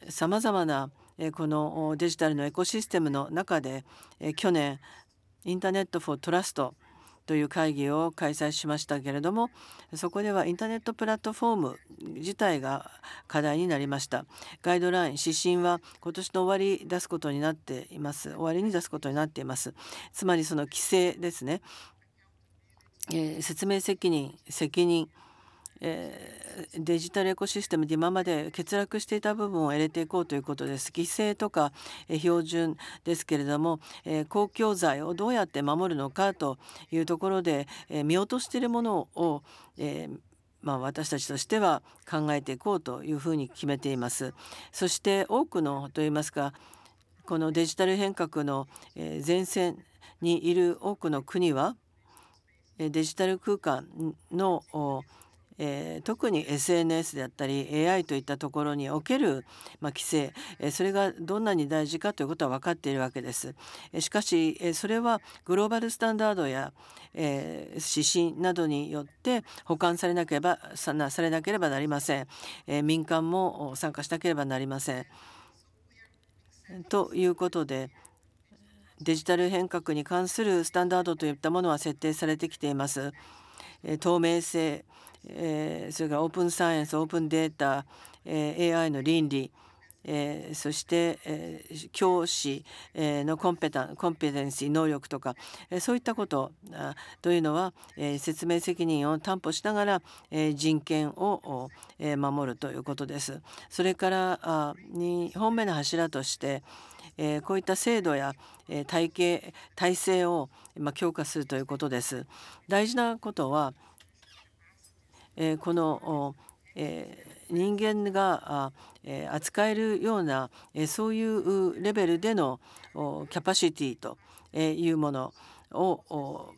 さまざまなこのデジタルのエコシステムの中で去年インターネット・フォー・トラストという会議を開催しましたけれどもそこではインターネットプラットフォーム自体が課題になりましたガイドライン指針は今年の終わり出すことになっています終わりに出すことになっていますつまりその規制ですね、えー、説明責任責任えー、デジタルエコシステムで今まで欠落していた部分を入れていこうということです。規制とか、えー、標準ですけれども、えー、公共財をどうやって守るのかというところで、えー、見落としているものを、えー、まあ、私たちとしては考えていこうというふうに決めています。そして多くのといいますかこのデジタル変革の前線にいる多くの国はデジタル空間のえー、特に SNS であったり AI といったところにおける、まあ、規制、えー、それがどんなに大事かということは分かっているわけです。えー、しかし、えー、それはグローバルスタンダードや、えー、指針などによって保管されなければさなされなければなりません、えー、民間も参加しなければなりません。ということで。デジタル変革に関するスタンダードといったものは設定されてきています。透明性それからオープンサイエンスオープンデータ AI の倫理そして、教師、のコンペタンコンペテンシー能力とか、そういったことというのは、説明責任を担保しながら、人権を、守るということです。それから2本目の柱として、えー、こういった制度や、えー、体系体制を、まあ、強化するということです。大事なことは、えー、この、えー、人間が扱えるようなそういうレベルでのキャパシティというものを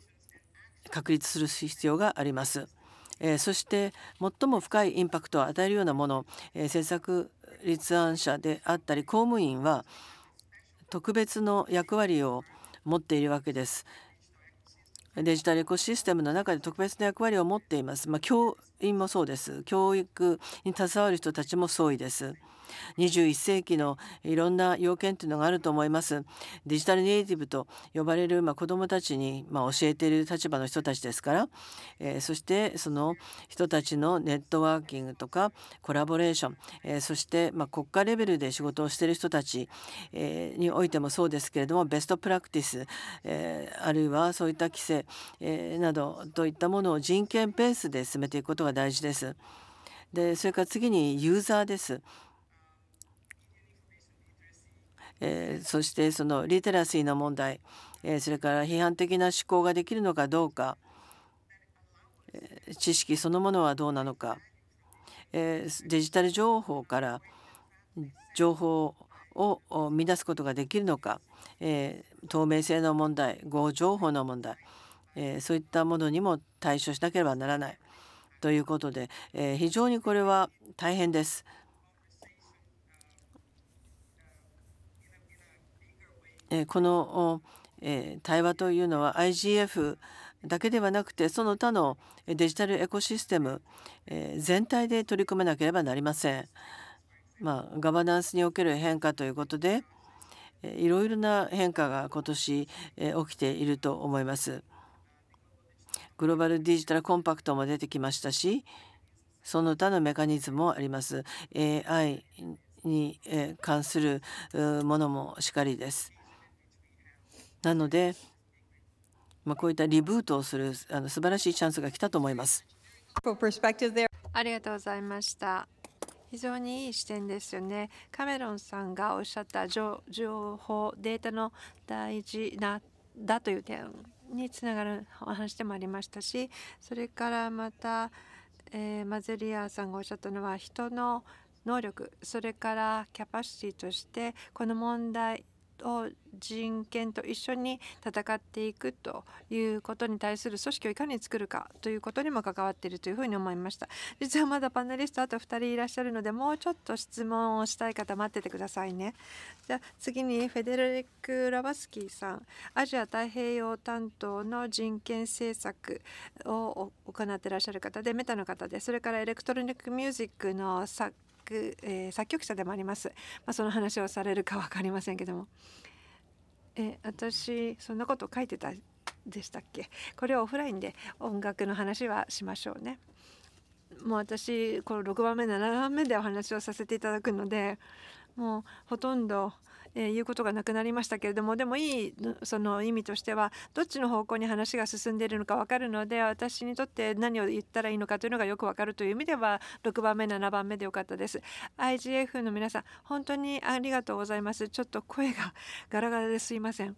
確立する必要があります。そして最も深いインパクトを与えるようなもの政策立案者であったり公務員は特別の役割を持っているわけです。デジタルエコシステムの中で特別な役割を持っています。まあ、教員もそうです。教育に携わる人たちも総意です。21世紀のいろんな要件というのがあると思います。デジタルネイティブと呼ばれる、まあ、子どもたちに、まあ、教えている立場の人たちですから、えー、そしてその人たちのネットワーキングとかコラボレーション、えー、そして、まあ、国家レベルで仕事をしている人たち、えにおいてもそうですけれどもベストプラクティス、えー、あるいはそういった規制、えー、などといったものを人権ペースで進めていくことが大事です。でそれから次にユーザーです。えー、そしてそのリテラシーの問題、えー、それから批判的な思考ができるのかどうか、え知識そのものはどうなのか、えデジタル情報から情報を生み出すことができるのか、え透明性の問題合情報の問題、えそういったものにも対処しなければならないということで、え非常にこれは大変です。えこの、え対話というのは IGF だけではなくてその他のデジタルエコシステム、え全体で取り組まなければなりません。まあ、ガバナンスにおける変化ということでいろいろな変化が今年え起きていると思います。グローバルデジタルコンパクトも出てきましたしその他のメカニズムもあります。AI に関するものもしかりです。なので、まあ、こういったリブートをするあの素晴らしいチャンスが来たと思います。ありがとうございました。非常にいい視点ですよね。カメロンさんがおっしゃった情報、データの大事なだという点につながるお話でもありましたし、それからまた、えー、マゼリアさんがおっしゃったのは人の能力それからキャパシティとしてこの問題を人権と一緒に戦っていくということに対する組織をいかに作るかということにも関わっているというふうに思いました実はまだパネリストあと2人いらっしゃるのでもうちょっと質問をしたい方待っててくださいねじゃあ次にフェデレック・ラバスキーさんアジア太平洋担当の人権政策を行ってらっしゃる方でメタの方でそれからエレクトロニックミュージックの作曲、えー、作曲者でもあります、まあ、その話をされるか分かりませんけども、え私そんなこと書いてたでしたっけこれはオフラインで音楽の話はしましょうね。もう私この6番目7番目でお話をさせていただくのでもうほとんどえー、言うことがなくなりましたけれどもでもいいその意味としてはどっちの方向に話が進んでいるのか分かるので私にとって何を言ったらいいのかというのがよく分かるという意味では6番目7番目でよかったです IGF の皆さん本当にありがとうございますちょっと声がガラガラですいません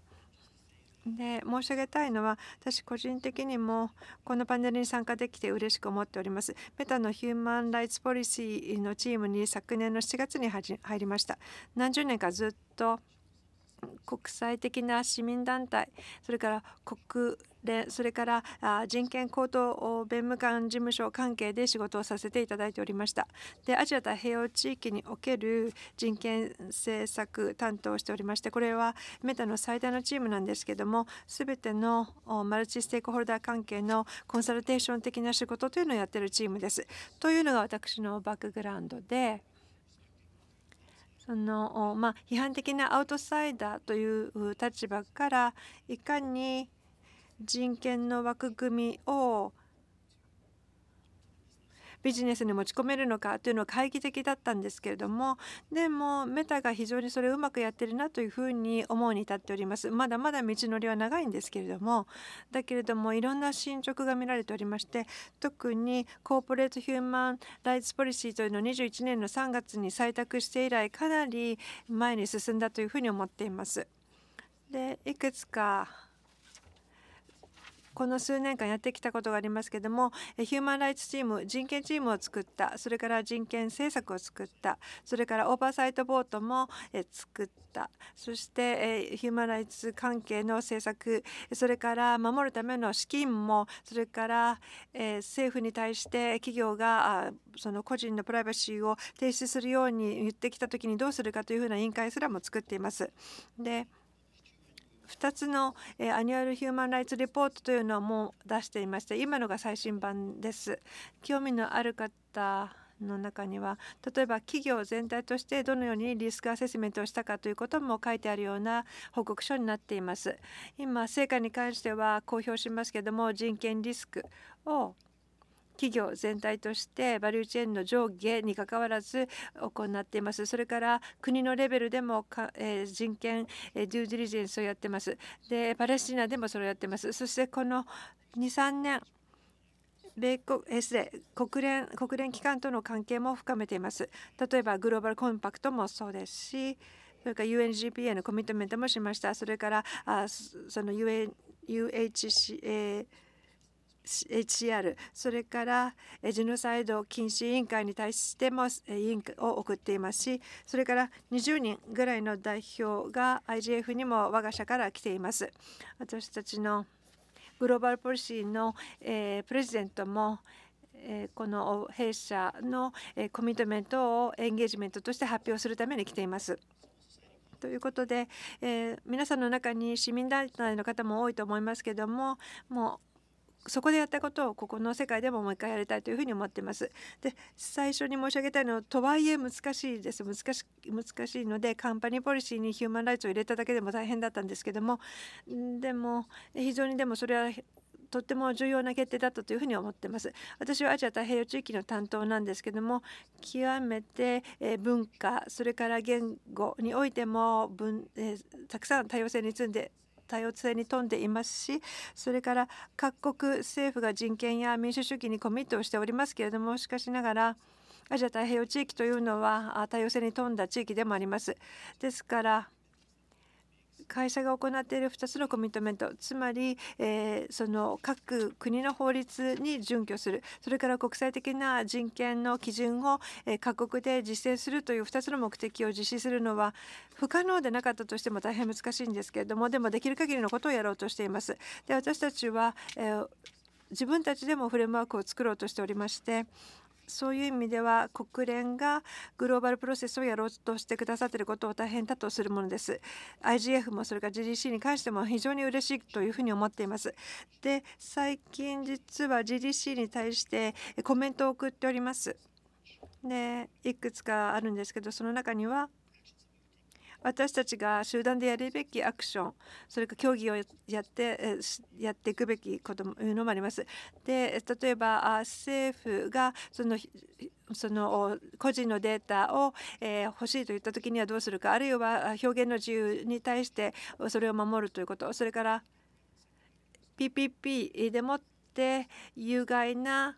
で申し上げたいのは私個人的にもこのパネルに参加できて嬉しく思っておりますメタのヒューマン・ライツ・ポリシーのチームに昨年の7月に入りました何十年かずっと国際的な市民団体それから国でそれから人権高等弁務官事務所関係で仕事をさせていただいておりましたでアジア太平洋地域における人権政策担当しておりましてこれはメタの最大のチームなんですけども全てのマルチステークホルダー関係のコンサルテーション的な仕事というのをやってるチームです。というのが私のバックグラウンドで。そのまあ、批判的なアウトサイダーという立場からいかに人権の枠組みをビジネスに持ち込めるのかというのは懐疑的だったんですけれどもでもメタが非常にそれをうまくやってるなというふうに思うに至っておりますまだまだ道のりは長いんですけれどもだけれどもいろんな進捗が見られておりまして特にコーポレート・ヒューマン・ライツ・ポリシーというのを21年の3月に採択して以来かなり前に進んだというふうに思っています。でいくつかこの数年間やってきたことがありますけどもヒューマン・ライツチーム人権チームを作ったそれから人権政策を作ったそれからオーバーサイトボートも作ったそしてヒューマン・ライツ関係の政策それから守るための資金もそれから政府に対して企業がその個人のプライバシーを停止するように言ってきた時にどうするかというふうな委員会すらも作っています。で2つの、えアニュアルヒューマン・ライツ・レポートというのをもう出していまして今のが最新版です。興味のある方の中には例えば企業全体としてどのようにリスクアセスメントをしたかということも書いてあるような報告書になっています。今成果に関しては公表しますけども人権リスクを企業全体としてバリューチェーンの上下にかかわらず行っていますそれから国のレベルでも人権、デューディリジェンスをやっていますでパレスチナでもそれをやっていますそしてこの23年米国国連国連機関との関係も深めています例えばグローバルコンパクトもそうですしそれから UNGPA のコミットメントもしましたそれからその UN UHCA HCR それからジェノサイド禁止委員会に対しても委員を送っていますしそれから20人ぐらいの代表が IGF にも我が社から来ています。私たちのグローバルポリシーの、えプレジデントも、えこの弊社の、えコミットメントをエンゲージメントとして発表するために来ています。ということで、え皆さんの中に市民団体の方も多いと思いますけどももうそこでやったことをここの世界でももう一回やりたいというふうに思ってます。で最初に申し上げたいのはとはいえ難しいです難し難しいのでカンパニーポリシーにヒューマンライツを入れただけでも大変だったんですけどもでも非常にでもそれはとっても重要な決定だったというふに思ってます私はアジア太平洋地域の担当なんですけども極めて文化それから言語においても分たくさん多様性に積んで多様性に富んでいますしそれから各国政府が人権や民主主義にコミットをしておりますけれどもしかしながらアジア太平洋地域というのは多様性に富んだ地域でもあります。ですから会社が行っている2つのコミットメントつまり、えー、その各国の法律に準拠するそれから国際的な人権の基準を、え各国で実践するという2つの目的を実施するのは不可能でなかったとしても大変難しいんですけれどもでもできる限りのことをやろうとしています。で私たちは、えー自分たちでもフレームワークを作ろうとしておりましてそういう意味では国連がグローバルプロセスをやろうとしてくださっていることを大変だとするものです。IGF もそれから GDC に関しても非常に嬉しいというふうに思っています。で最近実は GDC に対してコメントを送っております。でいくつかあるんですけどその中には私たちが集団でやるべきアクションそれから競技をやってやっていくべきこともいうのもあります。で例えば政府がそのその個人のデータを、え欲しいといった時にはどうするかあるいは表現の自由に対してそれを守るということそれから PPP でもって有害な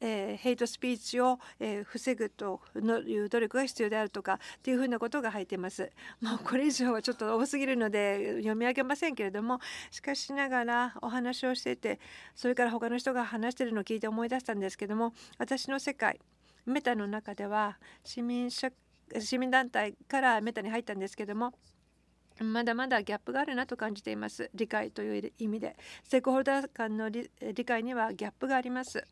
えー、ヘイトスピーチを、えー、防ぐという努力が必要であるとかっていうふうなことが入っています。もうこれ以上はちょっと多すぎるので読み上げませんけれどもしかしながらお話をしていてそれから他の人が話してるのを聞いて思い出したんですけども私の世界メタの中では市民社市民団体からメタに入ったんですけどもまだまだギャップがあるなと感じています理解という意味でステークホルダー間の理解にはギャップがあります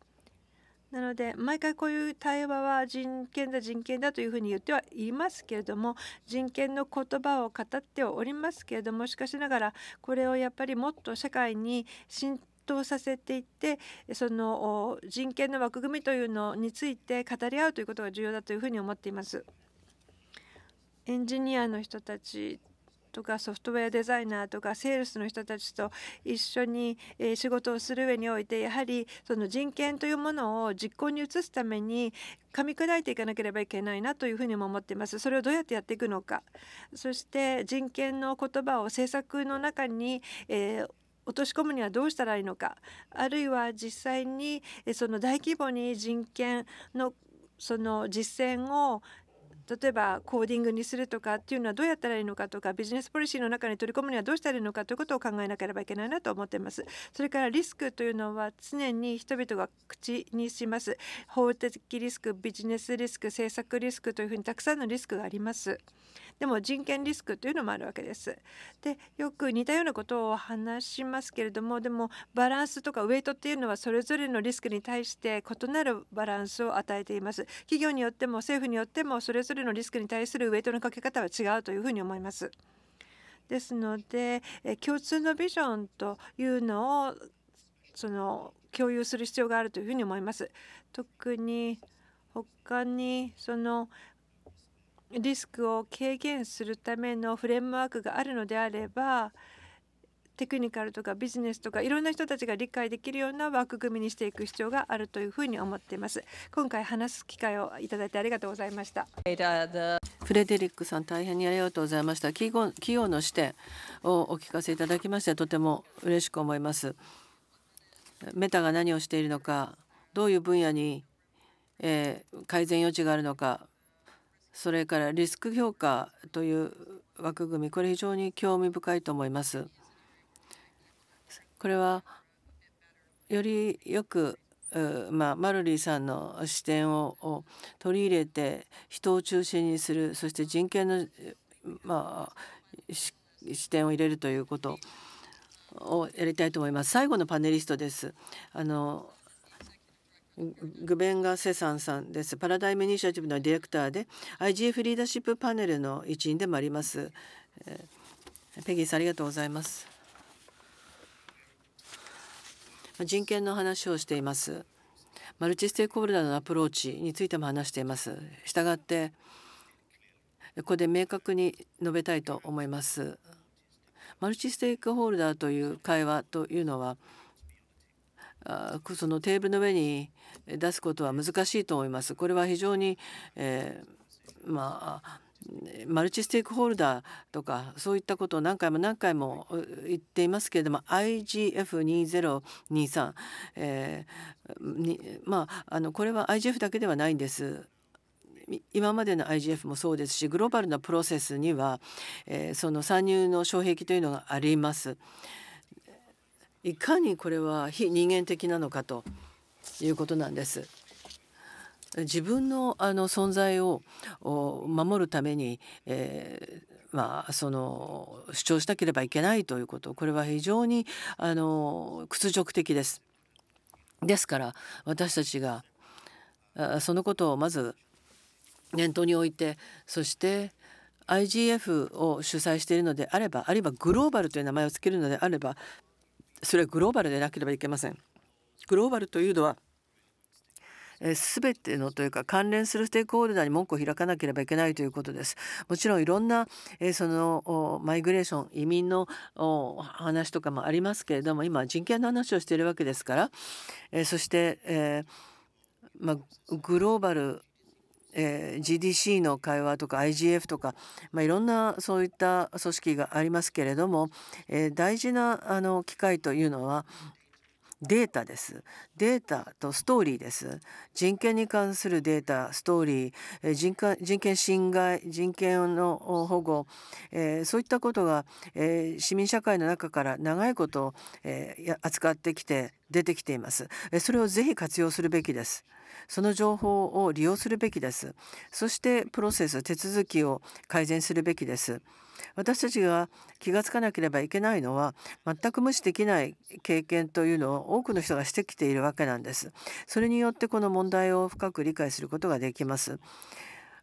なので毎回こういう対話は人権だ人権だというふうに言ってはいますけれども人権の言葉を語っておりますけれどもしかしながらこれをやっぱりもっと社会に浸透させていってその人権の枠組みというのについて語り合うということが重要だというふうに思っています。エンジニアの人たちとかソフトウェアデザイナーとかセールスの人たちと一緒に仕事をする上においてやはりその人権というものを実行に移すために噛み砕いていかなければいけないなというふうにも思っていますそれをどうやってやっていくのかそして人権の言葉を政策の中に、えー落とし込むにはどうしたらいいのかあるいは実際にその大規模に人権のその実践を例えばコーディングにするとかっていうのはどうやったらいいのかとかビジネスポリシーの中に取り込むにはどうしたらいいのかということを考えなければいけないなと思っていますそれからリスクというのは常に人々が口にします法的リスクビジネスリスク政策リスクというふうにたくさんのリスクがあります。でも人権リスクというのもあるわけです。でよく似たようなことを話しますけれどもでもバランスとかウェイトっていうのはそれぞれのリスクに対して異なるバランスを与えています。企業によっても政府によってもそれぞれのリスクに対するウェイトのかけ方は違うというふうに思います。ですので共通のビジョンというのをその共有する必要があるというふうに思います。特に他にそのリスクを軽減するためのフレームワークがあるのであればテクニカルとかビジネスとかいろんな人たちが理解できるような枠組みにしていく必要があるというふうに思っています今回話す機会をいただいてありがとうございましたフレデリックさん大変にありがとうございました企業の視点をお聞かせいただきましてとても嬉しく思いますメタが何をしているのかどういう分野に、えー、改善余地があるのかそれからリスク評価という枠組みこれ非常に興味深いと思います。これはよりよくまあ、マルリーさんの視点を取り入れて人を中心にするそして人権の、まあ、視点を入れるということをやりたいと思います。最後のパネリストです。あのグベンガ・セサンさんです。パラダイム・イニシアチブのディレクターで IGF リーダーシップパネルの一員でもあります。ペギーさんありがとうございます。人権の話をしています。マルチステークホルダーのアプローチについても話しています。したがってここで明確に述べたいと思います。マルチステークホルダーという会話というのはそのテーブルの上に出すことは難しいと思います。これは非常に、えー、まあマルチステークホルダーとかそういったことを何回も何回も言っていますけれども IGF2023、えー、まああのこれは IGF だけではないんです。今までの IGF もそうですしグローバルなプロセスには、えー、その参入の障壁というのがあります。いかにこれは非人間的なのかということなんです。自分のあの存在を守るために、えー、まあ、その主張しなければいけないということこれは非常にあの屈辱的です。ですから私たちがそのことをまず念頭に置いてそして IGF を主催しているのであればあるいはグローバルという名前を付けるのであればそれはグローバルでなければいけません。グローバルというのは全てのというか関連するステークホルダーに門戸を開かなければいけないということです。もちろんいろんなそのマイグレーション移民の話とかもありますけれども今人権の話をしているわけですからそして、まあ、グローバルえー、GDC の会話とか IGF とか、まあ、いろんなそういった組織がありますけれども、えー、大事なあの機会というのはデータですデータとストーリーです人権に関するデータストーリー人人権侵害人権の保護、えー、そういったことが、えー、市民社会の中から長いことえー、扱ってきて出てきていますそれをぜひ活用するべきですその情報を利用するべきですそしてプロセス手続きを改善するべきです。私たちが気が付かなければいけないのは全く無視できない経験というのを多くの人がしてきているわけなんです。それによってこの問題を深く理解することができます。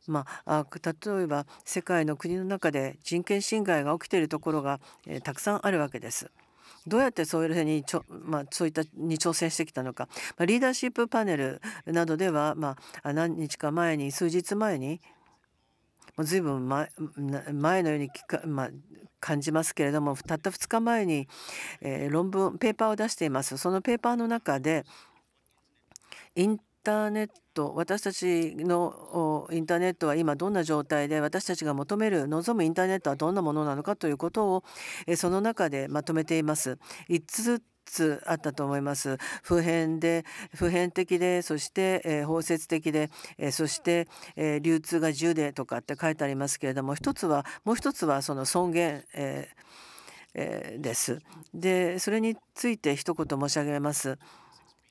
まあ、例えば世界の国の中で人権侵害が起きているところが、えー、たくさんあるわけです。どうやってそういうふうにちょ、まあ、そういったに挑戦してきたのか、まあ、リーダーシップパネルなどでは、まあ、何日か前に数日前にもう随分前前のようにまあ、感じますけれどもたった2日前に、えー、論文ペーパーを出しています。そのペーパーの中でインターネット私たちのインターネットは今どんな状態で私たちが求める望むインターネットはどんなものなのかということをその中でまとめています。5つあったと思います。普遍で普遍的でそして、えー、包摂的で、えー、そして、えー、流通が自由でとかって書いてありますけれども一つはもう一つはその尊厳、えーえー、です。でそれについて一言申し上げます。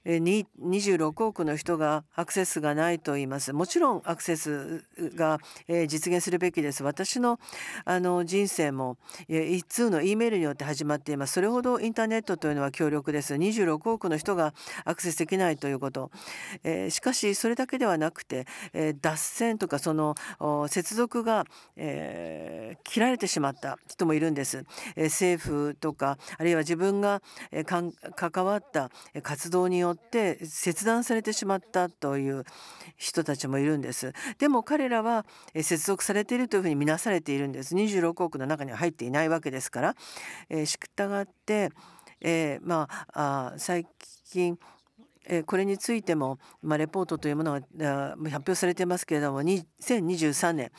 26億の人がアクセスがないと言いますもちろんアクセスが実現するべきです私のあの人生も一通の E メールによって始まっていますそれほどインターネットというのは強力です26億の人がアクセスできないということしかしそれだけではなくて脱線とかその接続が切られてしまった人もいるんです政府とかあるいは自分が関わった活動によって、って切断されてしまったという人たちもいるんですでも彼らは接続されているというふうに見なされているんです26億の中には入っていないわけですから、えー、しくたがって、えー、まあ最近これについても、まあ、レポートというものが発表されていますけれども2023年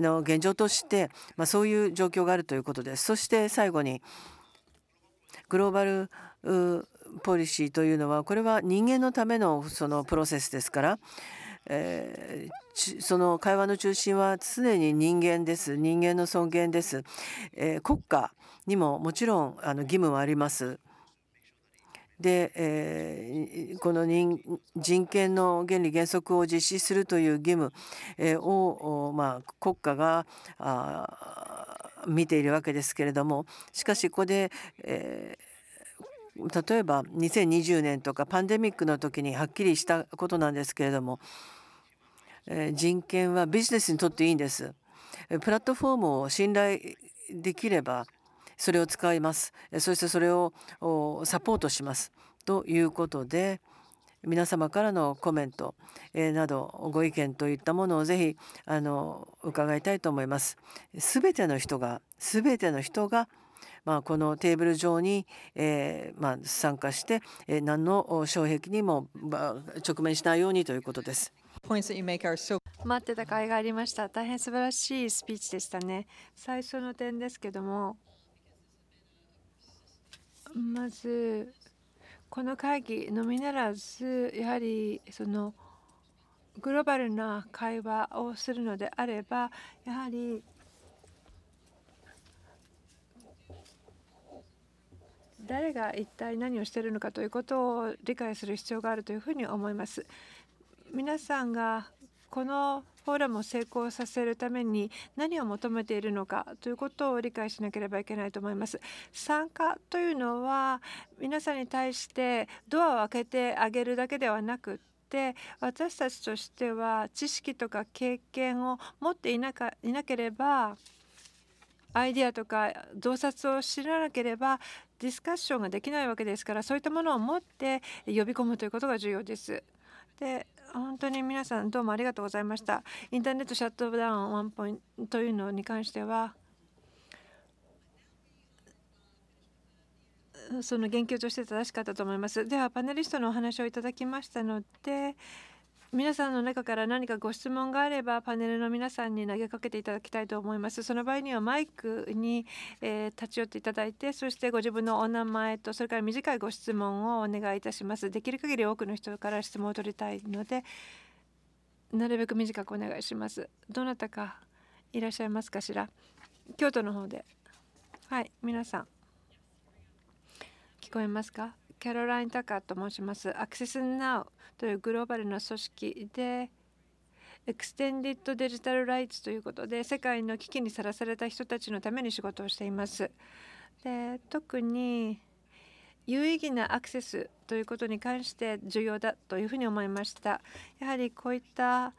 の現状として、まあ、そういう状況があるということです。そして最後にグローバルポリシーというのはこれは人間のためのそのプロセスですから、えー、その会話の中心は常に人間です人間の尊厳です、えー、国家にももちろんあの義務はあります。で、えー、この人人権の原理原則を実施するという義務を、まあ、国家が見ているわけですけれどもしかしここで、え例えば2020年とかパンデミックの時にはっきりしたことなんですけれども人権はビジネスにとっていいんです。プラットフォームを信頼できればそれを使いますそしてそれをサポートしますということで皆様からのコメントなどご意見といったものをぜひあの伺いたいと思います。全ての人が全ての人がまあ、このテーブル上に、えーまあ、参加して、えー、何の障壁にも、まあ、直面しないようにということです。待ってた甲斐がありました。大変素晴らしいスピーチでしたね。最初の点ですけども、まずこの会議のみならずやはりそのグローバルな会話をするのであればやはり誰が一体何をしているのかということを理解する必要があるというふうに思います。皆さんがこのフォーラムを成功させるために何を求めているのかということを理解しなければいけないと思います。参加というのは皆さんに対してドアを開けてあげるだけではなくて私たちとしては知識とか経験を持っていなかいなければアイデアとか洞察を知らなければディスカッションができないわけですからそういったものを持って呼び込むということが重要です。で本当に皆さんどうもありがとうございました。インターネットシャットダウンワンポイントというのに関してはその言及として正しかったと思います。ではパネリストのお話をいただきましたので。皆さんの中から何かご質問があればパネルの皆さんに投げかけていただきたいと思います。その場合にはマイクに、えー、立ち寄っていただいて、そしてご自分のお名前とそれから短いご質問をお願いいたします。できる限り多くの人から質問を取りたいので、なるべく短くお願いします。どなたかいらっしゃいますかしら。京都の方で。はい、皆さん。聞こえますか。キャロライン・タカーと申します。アクセスナウというグローバルな組織で、エクステンディッド・デジタル・ライツということで、世界の危機にさらされた人たちのために仕事をしています。で特に有意義なアクセスということに関して重要だというふうに思いました。やはりこういった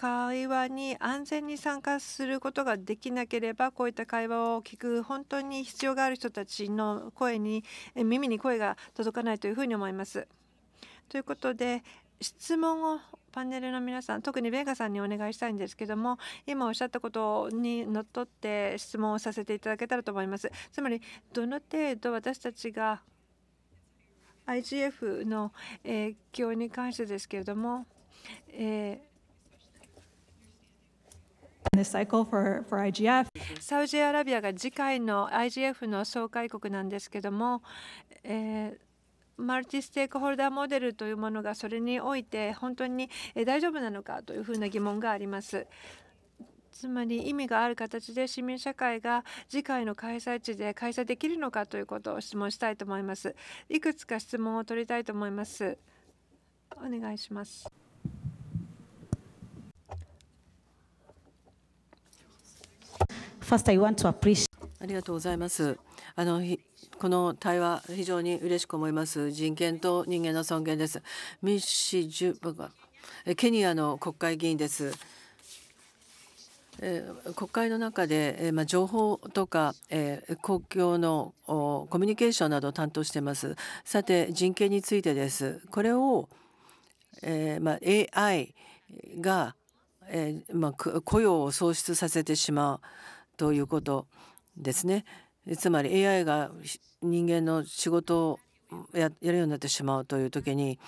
会話に安全に参加することができなければこういった会話を聞く本当に必要がある人たちの声に耳に声が届かないというふうに思います。ということで質問をパネルの皆さん特にベーガさんにお願いしたいんですけども今おっしゃったことにのっとって質問をさせていただけたらと思います。つまりどの程度私たちが IGF の影響に関してですけれども、えーサウジアラビアが次回の IGF の総会国なんですけども、えーマルチステークホルダーモデルというものがそれにおいて本当に大丈夫なのかというふうな疑問があります。つまり意味がある形で市民社会が次回の開催地で開催できるのかということを質問したいと思います。いくつか質問を取りたいと思います。お願いします。First, I want to appreciate. ありがとうございます。あのこの対話非常に嬉しく思います。人権と人間の尊厳です。ミッシジュケニアの国会議員です。国会の中で、ま情報とか、え公共のコミュニケーションなどを担当しています。さて人権についてです。これを、えま AI が、えま雇用を創出させてしまう。ということですね。つまり AI が人間の仕事をやるようになってしまうという時に、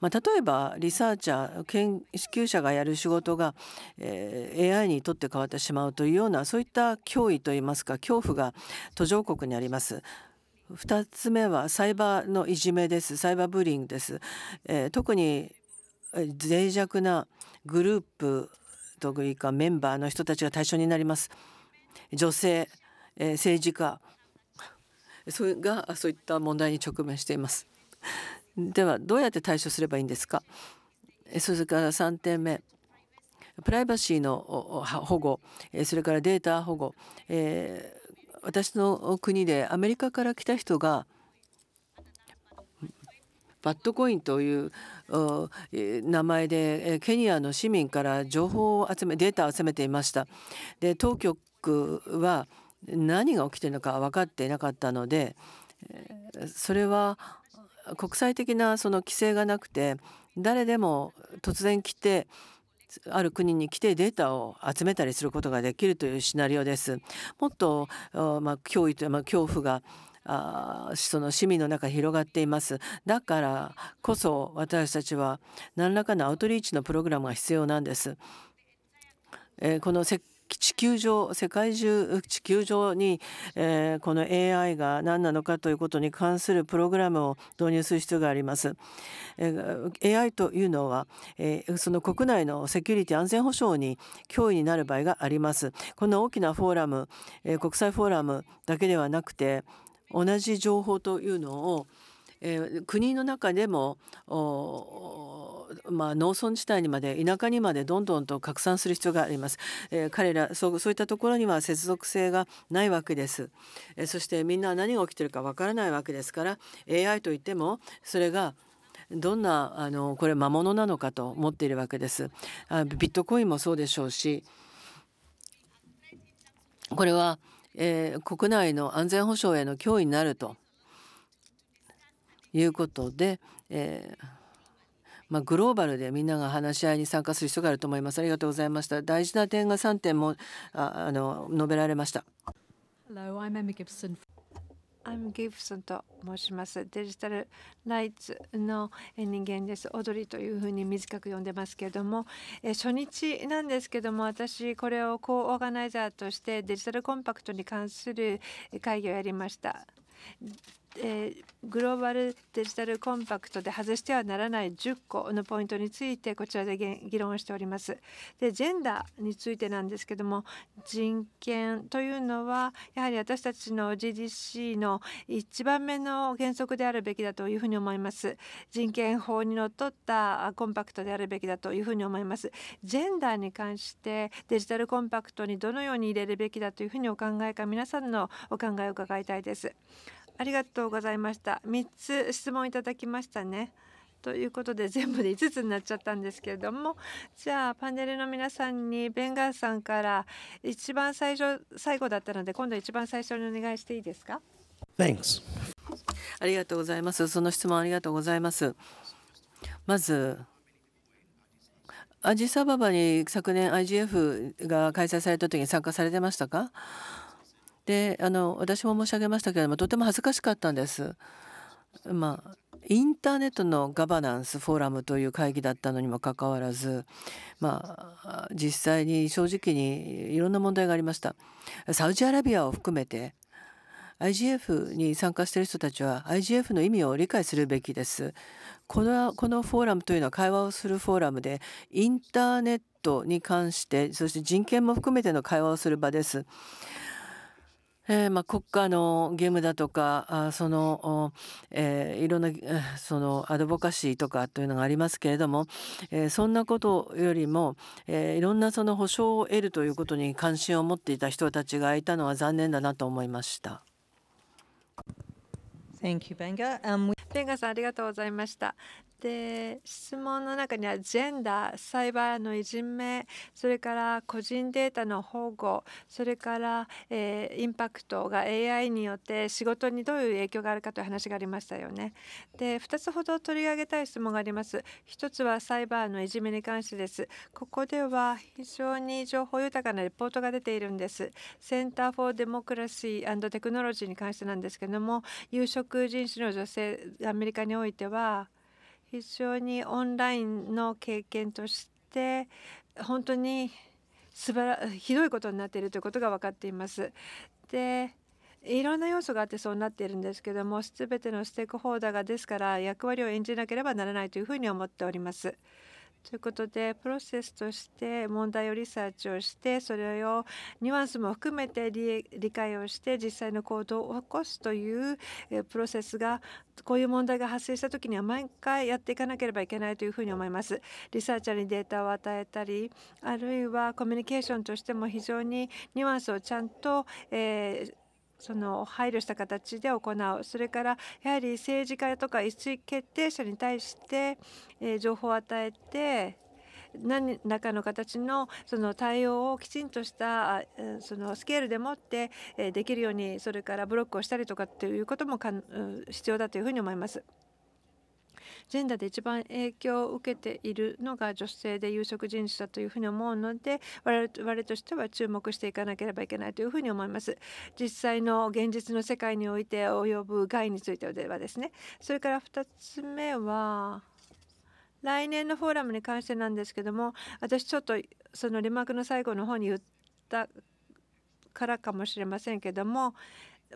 まあ、例えばリサーチャー研究者がやる仕事が、えー、AI にとって変わってしまうというようなそういった脅威といいますか恐怖が途上国にあります。2つ目はサイバーのいじめですサイバーブリングです、えー、特に脆弱なグループトグリカメンバーの人たちが対象になります。女性、えー、政治家それがそういった問題に直面しています。ではどうやって対処すればいいんですかそれから3点目プライバシーの保護それからデータ保護、えー、私の国でアメリカから来た人がバットコインという名前でケニアの市民から情報を集めデータを集めていました。で当局は何が起きているのか分かっていなかったのでそれは国際的なその規制がなくて誰でも突然来てある国に来てデータを集めたりすることができるというシナリオです。もっと、まあ、脅威という、まあ、恐怖があその市民の中広がっていますだからこそ私たちは何らかのアウトリーチのプログラムが必要なんです。えー、この地球上世界中地球上に、えー、この AI が何なのかということに関するプログラムを導入する必要があります。えー、AI というのは、えー、その国内のセキュリティ安全保障に脅威になる場合があります。この大きなフォーラム、え国際フォーラムだけではなくて同じ情報というのを、えー、国の中でもまあ、農村地帯にまで田舎にまでどんどんと拡散する必要があります、えー、彼らそうそういったところには接続性がないわけです、えー、そしてみんな何が起きてるかわからないわけですから AI といってもそれがどんなあのこれ魔物なのかと思っているわけですあビットコインもそうでしょうしこれはえー、国内の安全保障への脅威になるということで、えーまあ、グローバルでみんなが話し合いに参加する必要があると思います。ありがとうございました。大事な点が3点もああの述べられました。Hello, と申します。デジタルライツの人間です。踊りというふうに短く呼んでますけれども、初日なんですけども、私、これをコーオーガナイザーとしてデジタルコンパクトに関する会議をやりました。えグローバルデジタルコンパクトで外してはならない10個のポイントについてこちらで議論しております。でジェンダーについてなんですけども人権というのはやはり私たちの GDC の1番目の原則であるべきだというふうに思います。人権法にのっとったコンパクトであるべきだというふうに思います。ジェンダーに関してデジタルコンパクトにどのように入れるべきだというふうにお考えか皆さんのお考えを伺いたいです。ありがとうございました3つ質問いただきましたねということで全部で5つになっちゃったんですけれどもじゃあパネルの皆さんにベンガーさんから一番最初最後だったので今度一番最初にお願いしていいですか Thanks ありがとうございますその質問ありがとうございますまずアジサババに昨年 IGF が開催された時に参加されてましたかであの私も申し上げましたけれどもとても恥ずかしかったんです。まあインターネットのガバナンスフォーラムという会議だったのにもかかわらず、まあ、実際に正直にいろんな問題がありました。サウジアラビアを含めて IGF に参加している人たちは IGF の意味を理解するべきです。このこのフォーラムというのは会話をするフォーラムでインターネットに関してそして人権も含めての会話をする場です。えーまあ、国家のゲームだとかあその、お、えー、いろんなそのアドボカシーとかというのがありますけれども、えー、そんなことよりも、えー、いろんなその保障を得るということに関心を持っていた人たちがいたのは残念だなと思いました。Thank you, Benga. Um, ペンガさんありがとうございました。で質問の中にはジェンダーサイバーのいじめそれから個人データの保護それから、えー、インパクトが AI によって仕事にどういう影響があるかという話がありましたよね。で2つほど取り上げたい質問があります。1つはサイバーのいじめに関してです。ここでは非常に情報豊かなレポートが出ているんです。センター・フォー・デモクラシーテクノロジーに関してなんですけども有色人種の女性アメリカにおいては非常にオンラインの経験として本当に素晴らひどいことになっているということが分かっています。でいろんな要素があってそうなっているんですけども全てのステークホルダーがですから役割を演じなければならないというふうに思っております。ということでプロセスとして問題をリサーチをしてそれをニュアンスも含めて理解をして実際の行動を起こすというプロセスがこういう問題が発生した時には毎回やっていかなければいけないというふうに思います。リサーチャーにデータを与えたりあるいはコミュニケーションとしても非常にニュアンスをちゃんと、えーその配慮した形で行うそれからやはり政治家とか意思決定者に対して情報を与えて何らかの形のその対応をきちんとしたそのスケールでもってできるようにそれからブロックをしたりとかっていうことも必要だというふうに思います。ジェンダーで一番影響を受けているのが女性で有色人種だというふうに思うので我々としては注目していかなければいけないというふうに思います。実際の現実の世界において及ぶ害についてはですねそれから2つ目は来年のフォーラムに関してなんですけども私ちょっとそのリマークの最後の方に言ったからかもしれませんけども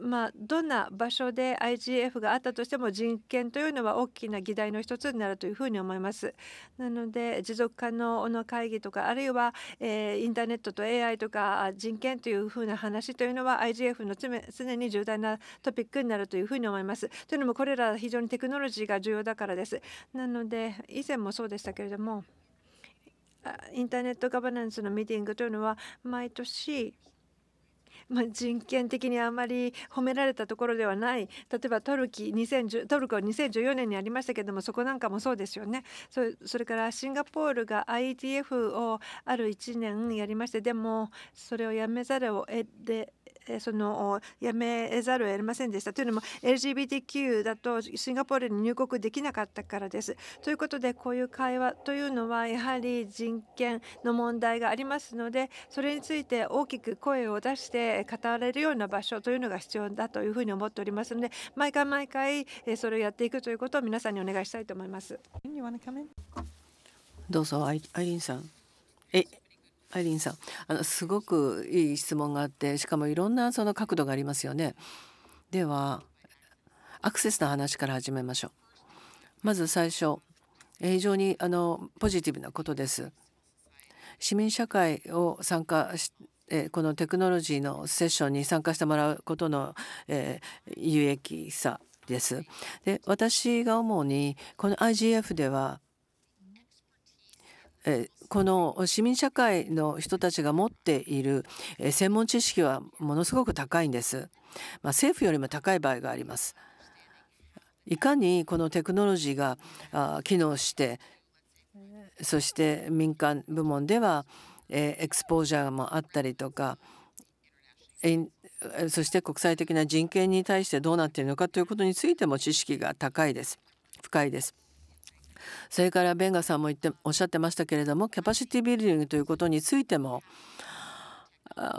まあ、どんな場所で IGF があったとしても人権というのは大きな議題の一つになるというふうに思います。なので持続可能の会議とかあるいは、えー、インターネットと AI とか人権というふうな話というのは IGF の常に重大なトピックになるというふうに思います。というのもこれら非常にテクノロジーが重要だからです。なので以前もそうでしたけれどもインターネットガバナンスのミーティングというのは毎年まあ、人権的にあまり褒められたところではない例えばトルキ2010トルコ2014年にありましたけどもそこなんかもそうですよねそれそれからシンガポールが ITF をある1年やりましてでもそれをやめざるを得でそのやめざるを得ませんでしたというのも LGBTQ だとシンガポールに入国できなかったからです。ということでこういう会話というのはやはり人権の問題がありますのでそれについて大きく声を出して語られるような場所というのが必要だというふうに思っておりますので毎回毎回それをやっていくということを皆さんにお願いしたいと思います。どうぞアイリンさん。えアイリンさんあのすごくいい質問があってしかもいろんなその角度がありますよね。ではアクセスの話から始めましょう。まず最初非常にあのポジティブなことです。市民社会を参加してこのテクノロジーのセッションに参加してもらうことの、えー、有益さです。で私が主にこの IGF ではこの市民社会の人たちが持っている専門知識はものすごく高いんです。まあ、政府よりも高い場合があります。いかにこのテクノロジーが機能してそして民間部門ではエクスポージャーもあったりとかそして国際的な人権に対してどうなっているのかということについても知識が高いです深いです。それからベンガさんも言っておっしゃってましたけれどもキャパシティビルディングということについても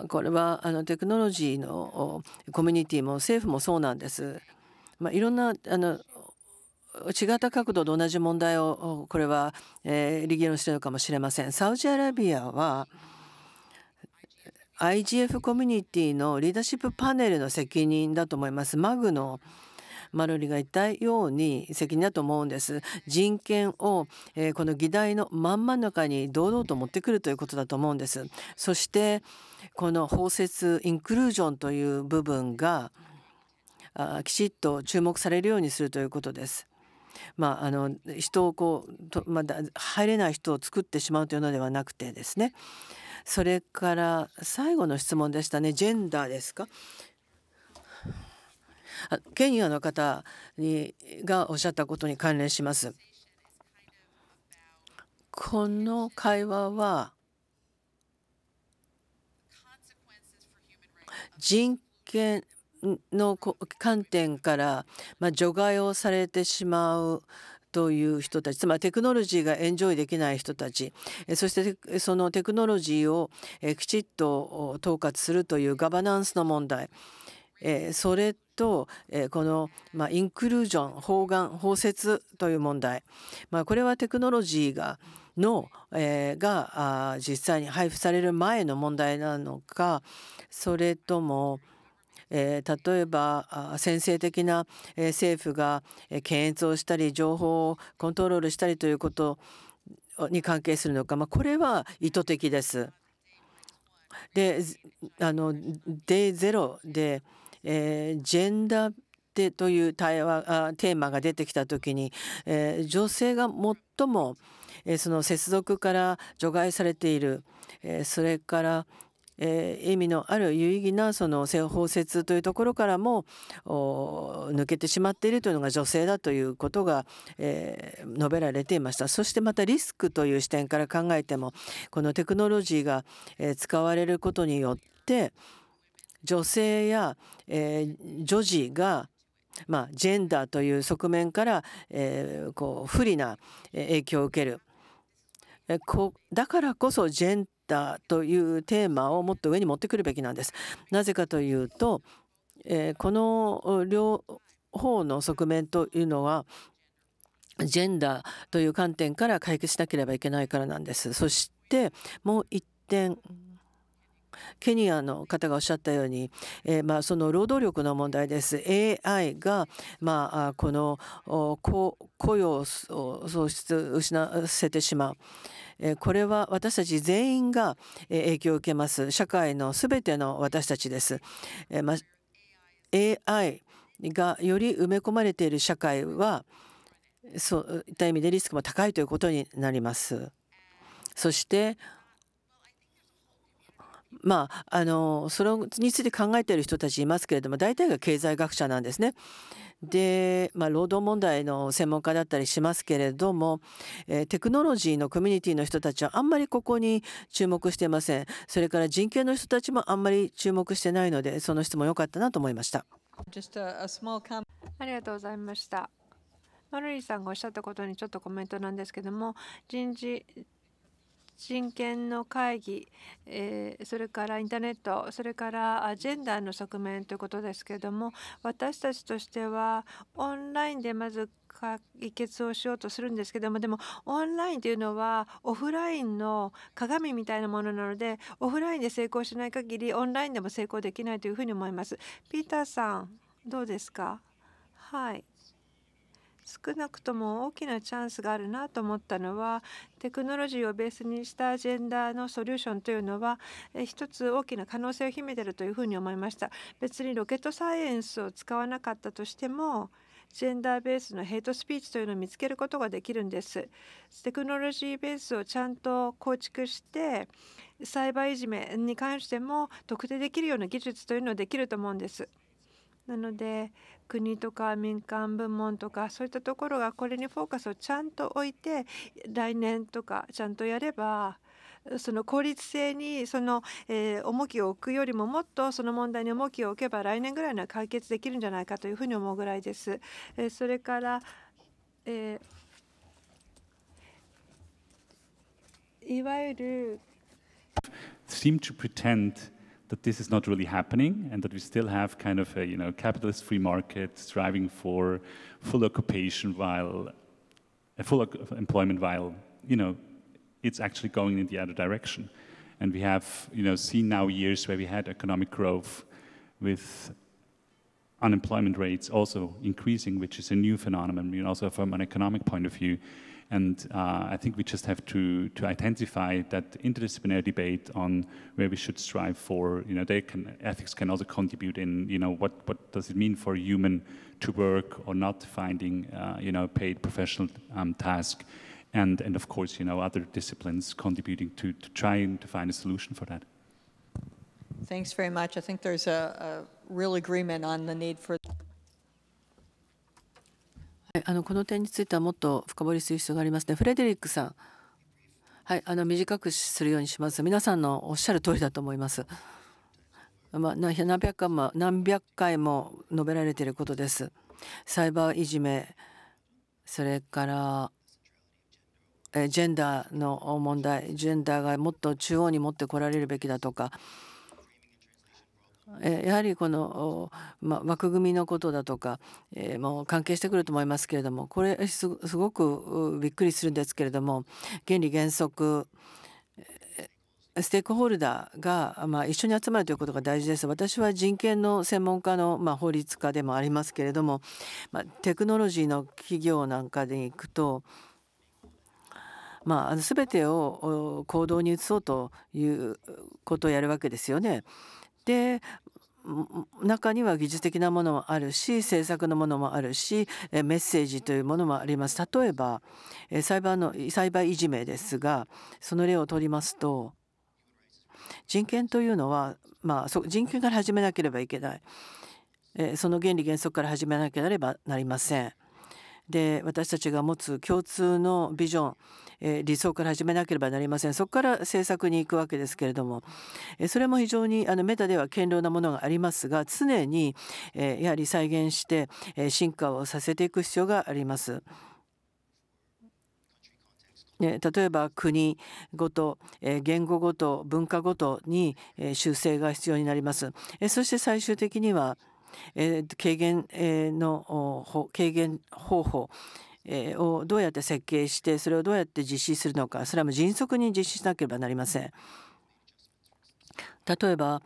これはあのテクノロジーのコミュニティも政府もそうなんです。まあ、いろんなあの違った角度で同じ問題をこれは、えー、理議論しているかもしれません。サウジアラビアは IGF コミュニティのリーダーシップパネルの責任だと思います。マグのマロリが言ったように責任だと思うんです人権を、えー、この議題の真ん真ん中に堂々と持ってくるということだと思うんですそしてこの包摂インクルージョンという部分があきちっと注目されるようにするということです。まあ、あの人をこうと、まだ入れない人を作ってしまうというのではなくてですねそれから最後の質問でしたねジェンダーですかケニアの方にがおっしゃったことに関連します。この会話は人権の観点から除外をされてしまうという人たちつまりテクノロジーがエンジョイできない人たちそしてそのテクノロジーをきちっと統括するというガバナンスの問題それと、えー、この、まあ、インクルージョン包含包摂という問題、まあ、これはテクノロジーがの、えー、が実際に配布される前の問題なのかそれとも、えー、例えば先制的な政府が検閲をしたり情報をコントロールしたりということに関係するのか、まあ、これは意図的です。であのデイゼロでえー、ジェンダーでという対話テーマが出てきた時に、えー、女性が最も、えー、その接続から除外されている、えー、それからえー、意味のある有意義なその性包摂というところからも抜けてしまっているというのが女性だということが、えー、述べられていましたそしてまたリスクという視点から考えてもこのテクノロジーが、えー、使われることによって女性や、えー、女児がまあ、ジェンダーという側面から、えー、こう不利な影響を受ける。こだからこそジェンダーというテーマをもっと上に持ってくるべきなんです。なぜかというと、えー、この両方の側面というのはジェンダーという観点から解決しなければいけないからなんです。そしてもう一点ケニアの方がおっしゃったように、えー、まあその労働力の問題です。AI がまあこの雇用を喪失失わせてしまう。これは私たち全員が影響を受けます。社会のすべての私たちです。AI がより埋め込まれている社会はそういった意味でリスクも高いということになります。そしてまあ、あのそれについて考えている人たちいますけれども大体が経済学者なんですね。で、まあ、労働問題の専門家だったりしますけれども、えー、テクノロジーのコミュニティの人たちはあんまりここに注目してませんそれから人権の人たちもあんまり注目してないのでその質問良かったなと思いました。ありがとうございました。マルリーさんがおっしゃったことにちょっとコメントなんですけども人事人権の会議、えそれからインターネットそれからジェンダーの側面ということですけれども私たちとしてはオンラインでまず解決をしようとするんですけどもでもオンラインというのはオフラインの鏡みたいなものなのでオフラインで成功しない限りオンラインでも成功できないというふうに思います。ピーターさんどうですかはい少なくとも大きなチャンスがあるなと思ったのはテクノロジーをベースにしたジェンダーのソリューションというのは一つ大きな可能性を秘めているというふうに思いました別にロケットサイエンスを使わなかったとしてもジェンダーベースのヘイトスピーチというのを見つけることができるんですテクノロジーベースをちゃんと構築してサイバーいじめに関しても特定できるような技術というのができると思うんですなので国とか民間部門とかそういったところがこれにフォーカスをちゃんと置いて来年とかちゃんとやればその効率性にその、えー、重きを置くよりももっとその問題に重きを置けば来年ぐらいには解決できるんじゃないかというふうに思うぐらいです。えー、それから、えー、いわゆる seem to pretend that this is not really happening and that we still have kind of a you know capitalist free market striving for full occupation while a full employment while you know it's actually going in the other direction and we have you know seen now years where we had economic growth with unemployment rates also increasing which is a new phenomenon you know, also from an economic point of view and uh, I think we just have to, to identify that interdisciplinary debate on where we should strive for, you know, they can, ethics can also contribute in, you know, what, what does it mean for a human to work or not finding, uh, you know, paid professional um, task. And, and of course, you know, other disciplines contributing to, to trying to find a solution for that. Thanks very much. I think there's a, a real agreement on the need for はい、あのこの点についてはもっと深掘りする必要がありますね。フレデリックさん、はい、あの短くするようにします。皆さんのおっしゃる通りだと思います。まあ、何百回も何百回も述べられていることです。サイバーいじめ、それからえジェンダーの問題ジェンダーがもっと中央に持ってこられるべきだとかやはりこの、ま、枠組みのことだとか、えー、もう関係してくると思いますけれどもこれすごくびっくりするんですけれども原理原則ステークホルダーが、まあ、一緒に集まるということが大事です。私は人権の専門家の、まあ、法律家でもありますけれども、まあ、テクノロジーの企業なんかで行くと、まあ、全てを行動に移そうということをやるわけですよね。で中には技術的なものもあるし政策のものもあるしメッセージというものもあります例えば裁判の裁判いじめですがその例をとりますと人権というのは、まあ、人権から始めなければいけないその原理原則から始めなければなりません。で私たちが持つ共通のビジョンえ理想から始めなければなりませんそこから政策に行くわけですけれども、えそれも非常にあのメタでは堅牢なものがありますが常に、えやはり再現して、え進化をさせていく必要があります。例えば国ごと言語ごと文化ごとに修正が必要になりますそして最終的には軽減の軽減方法をどうやって設計してそれをどうやって実施するのかそれはもう迅速に実施しなければなりません。例えば、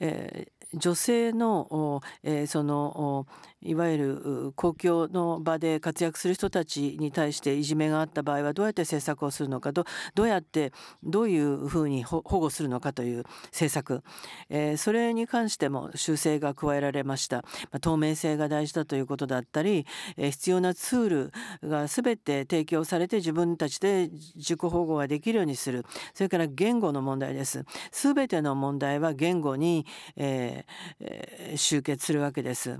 えー女性の,、えーそのいわゆる公共の場で活躍する人たちに対していじめがあった場合はどうやって政策をするのかどうやってどういうふうに保護するのかという政策、えー、それに関しても修正が加えられました、まあ、透明性が大事だということだったり、えー、必要なツールが全て提供されて自分たちで自己保護ができるようにするそれから言語の問題です全ての問題は言語に、えー、集結するわけです。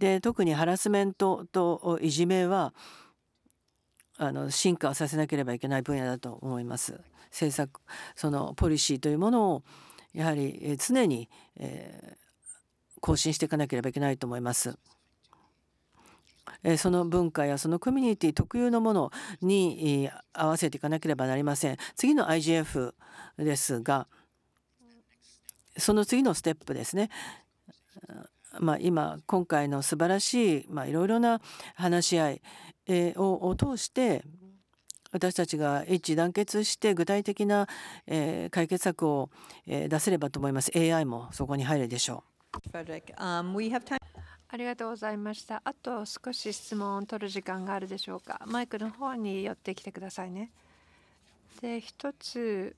で特にハラスメントといじめはあの進化させなければいけない分野だと思います。政策そのポリシーというものをやはり常に、えー、更新していかなければいけないと思います。その文化やそのコミュニティ特有のものに合わせていかなければなりません。次の IGF ですがその次のステップですね。まあ、今今回の素晴らしい、まあ、いろいろな話し合い、えを通して私たちが一致団結して具体的な、えー、解決策を、えー、出せればと思います。AI もそこに入るでしょう。ありがとうございました。あと少し質問を取る時間があるでしょうか。マイクの方に寄ってきてくださいね。で、一つ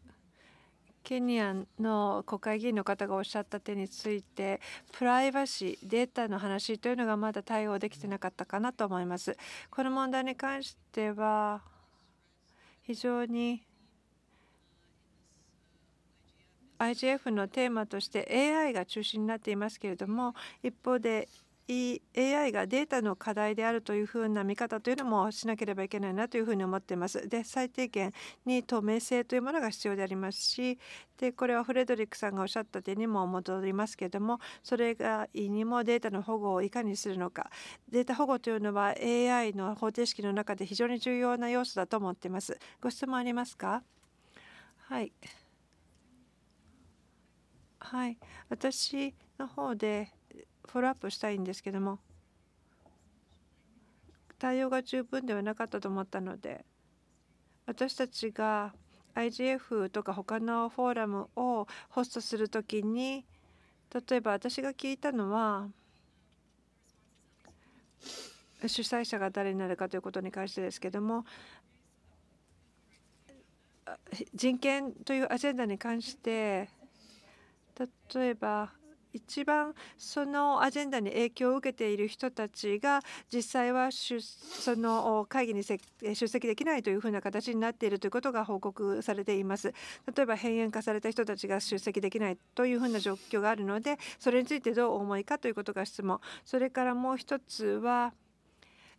ケニアの国会議員の方がおっしゃった点についてプライバシーデータの話というのがまだ対応できてなかったかなと思いますこの問題に関しては非常に IGF のテーマとして AI が中心になっていますけれども一方で AI がデータの課題であるというふうな見方というのもしなければいけないなというふうに思っています。で最低限に透明性というものが必要でありますしでこれはフレドリックさんがおっしゃった点にも戻りますけれどもそれがにもデータの保護をいかにするのかデータ保護というのは AI の方程式の中で非常に重要な要素だと思っています。ご質問ありますかはい、はい、私の方でフォローアップしたいんですけども対応が十分ではなかったと思ったので私たちが IGF とか他のフォーラムをホストする時に例えば私が聞いたのは主催者が誰になるかということに関してですけども人権というアジェンダに関して例えば一番そのアジェンダに影響を受けている人たちが実際はその会議に出席できないというふうな形になっているということが報告されています例えば変煙化された人たちが出席できないというふうな状況があるのでそれについてどうお思いかということが質問それからもう一つは、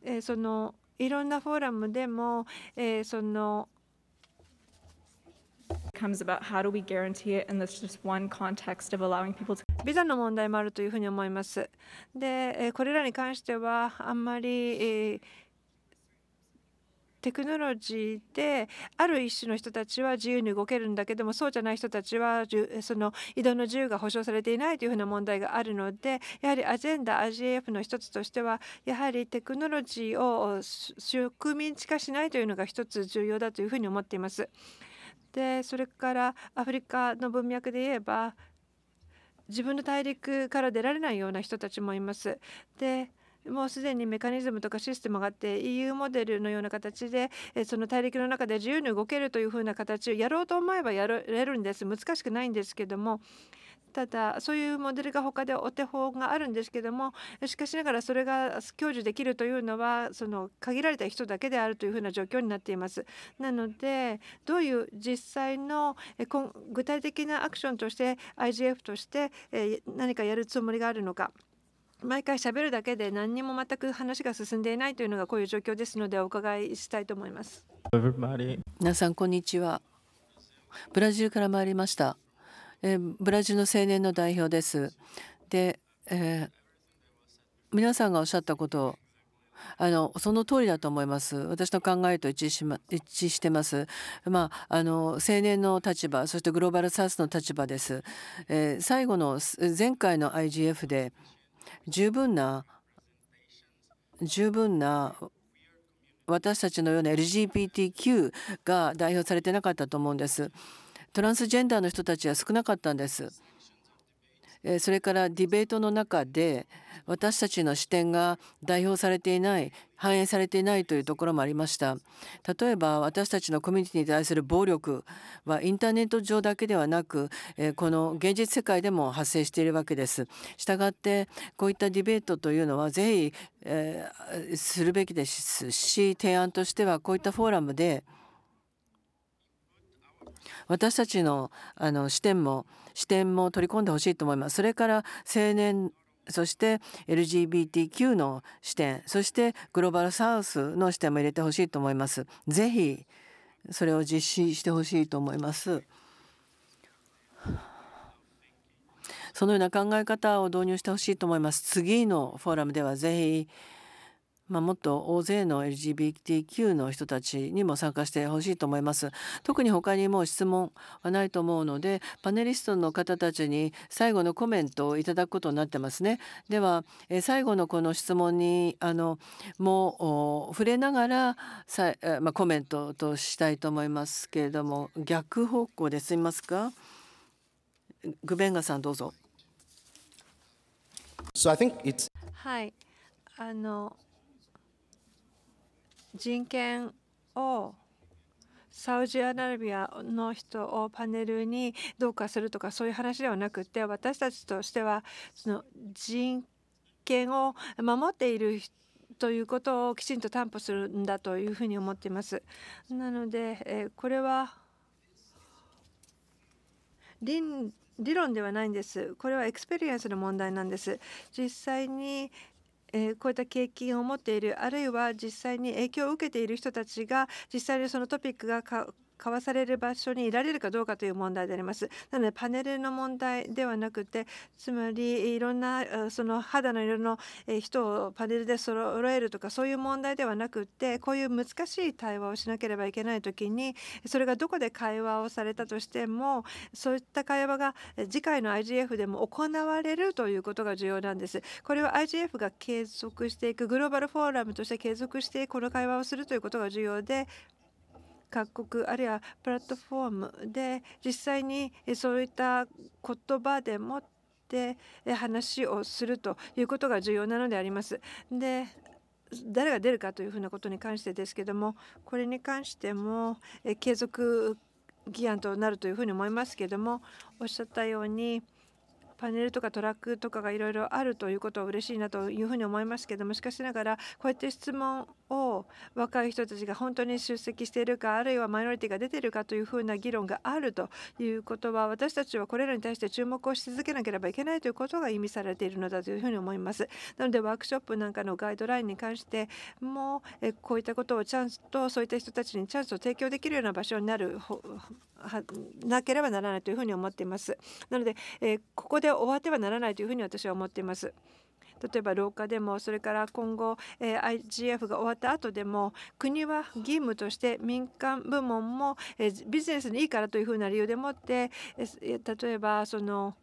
えー、そのいろんなフォーラムでも、えー、そのビザの問題もあるというふうに思います。で、これらに関してはあんまりテクノロジーである一種の人たちは自由に動けるんだけどもそうじゃない人たちはその移動の自由が保障されていないというふうな問題があるのでやはりアジェンダ IGF の一つとしてはやはりテクノロジーを植民地化しないというのが一つ重要だというふうに思っています。でそれからアフリカの文脈で言えば自分の大陸から出られないような人たちもいます。でもうすでにメカニズムとかシステムがあって EU モデルのような形でその大陸の中で自由に動けるというふうな形をやろうと思えばやれるんです難しくないんですけどもただそういうモデルが他でお手本があるんですけどもしかしながらそれが享受できるというのはその限られた人だけであるというふうな状況になっています。なのでどういう実際の具体的なアクションとして IGF として何かやるつもりがあるのか。毎回喋るだけで何にも全く話が進んでいないというのがこういう状況ですのでお伺いしたいと思います。皆さんこんにちは。ブラジルから参りました。ブラジルの青年の代表です。で、えー、皆さんがおっしゃったことをあのその通りだと思います。私の考えと一致し,、ま、一致してます。まあ、あの青年の立場、そしてグローバルサウスの立場です。えー、最後の前回の IGF で十分な十分な私たちのような LGBTQ が代表されてなかったと思うんです。トランスジェンダーの人たちは少なかったんです。それからディベートの中で私たちの視点が代表されていない反映されていないというところもありました例えば私たちのコミュニティに対する暴力はインターネット上だけではなくこの現実世界でも発生しているわけですしたがってこういったディベートというのはぜひ、えするべきですし提案としてはこういったフォーラムで私たちのあの視点も視点も取り込んでほしいと思います。それから青年そして LGBTQ の視点そしてグローバルサウスの視点も入れてほしいと思います。ぜひそれを実施してほしいと思います。そのような考え方を導入してほしいと思います。次のフォーラムではぜひまあ、もっと大勢の LGBTQ の人たちにも参加してほしいと思います。特に他にも質問はないと思うのでパネリストの方たちに最後のコメントをいただくことになってますね。では、え最後のこの質問にあのもう触れながらさ、まあ、コメントとしたいと思いますけれども逆方向で済みますかグベンガさんどうぞ。So、はいあの人権をサウジアラビアの人をパネルにどうかするとかそういう話ではなくて私たちとしてはその人権を守っているということをきちんと担保するんだというふうに思っています。なのでこれは理論ではないんです。これはエクスペリエンスの問題なんです。実際にえこういった経験を持っているあるいは実際に影響を受けている人たちが実際にそのトピックが交わされる場所にいられるかどうかという問題であります。なのでパネルの問題ではなくてつまりいろんなその肌の色の人をパネルで揃えるとかそういう問題ではなくてこういう難しい対話をしなければいけない時にそれがどこで会話をされたとしてもそういった会話が次回の IGF でも行われるということが重要なんです。これは IGF が継続していくグローバルフォーラムとして継続してこの会話をするということが重要で各国あるいはプラットフォームで実際にそういった言葉でもって話をするということが重要なのであります。で誰が出るかというふうなことに関してですけどもこれに関しても継続議案となるというふうに思いますけどもおっしゃったようにパネルとかトラックとかがいろいろあるということは嬉しいなというふうに思いますけどもしかしながらこうやって質問を若い人たちが本当に出席しているかあるいはマイノリティが出ているかというふうな議論があるということは私たちはこれらに対して注目をし続けなければいけないということが意味されているのだというふうに思います。なのでワークショップなんかのガイドラインに関してもこういったことをチャンスとそういった人たちにチャンスを提供できるような場所になるなければならないというふうに思っています。なので、えここで終わってはならないというふうに私は思っています。例えば廊下でもそれから今後 IGF が終わった後でも国は義務として民間部門もビジネスにいいからというふうな理由でもって例えばその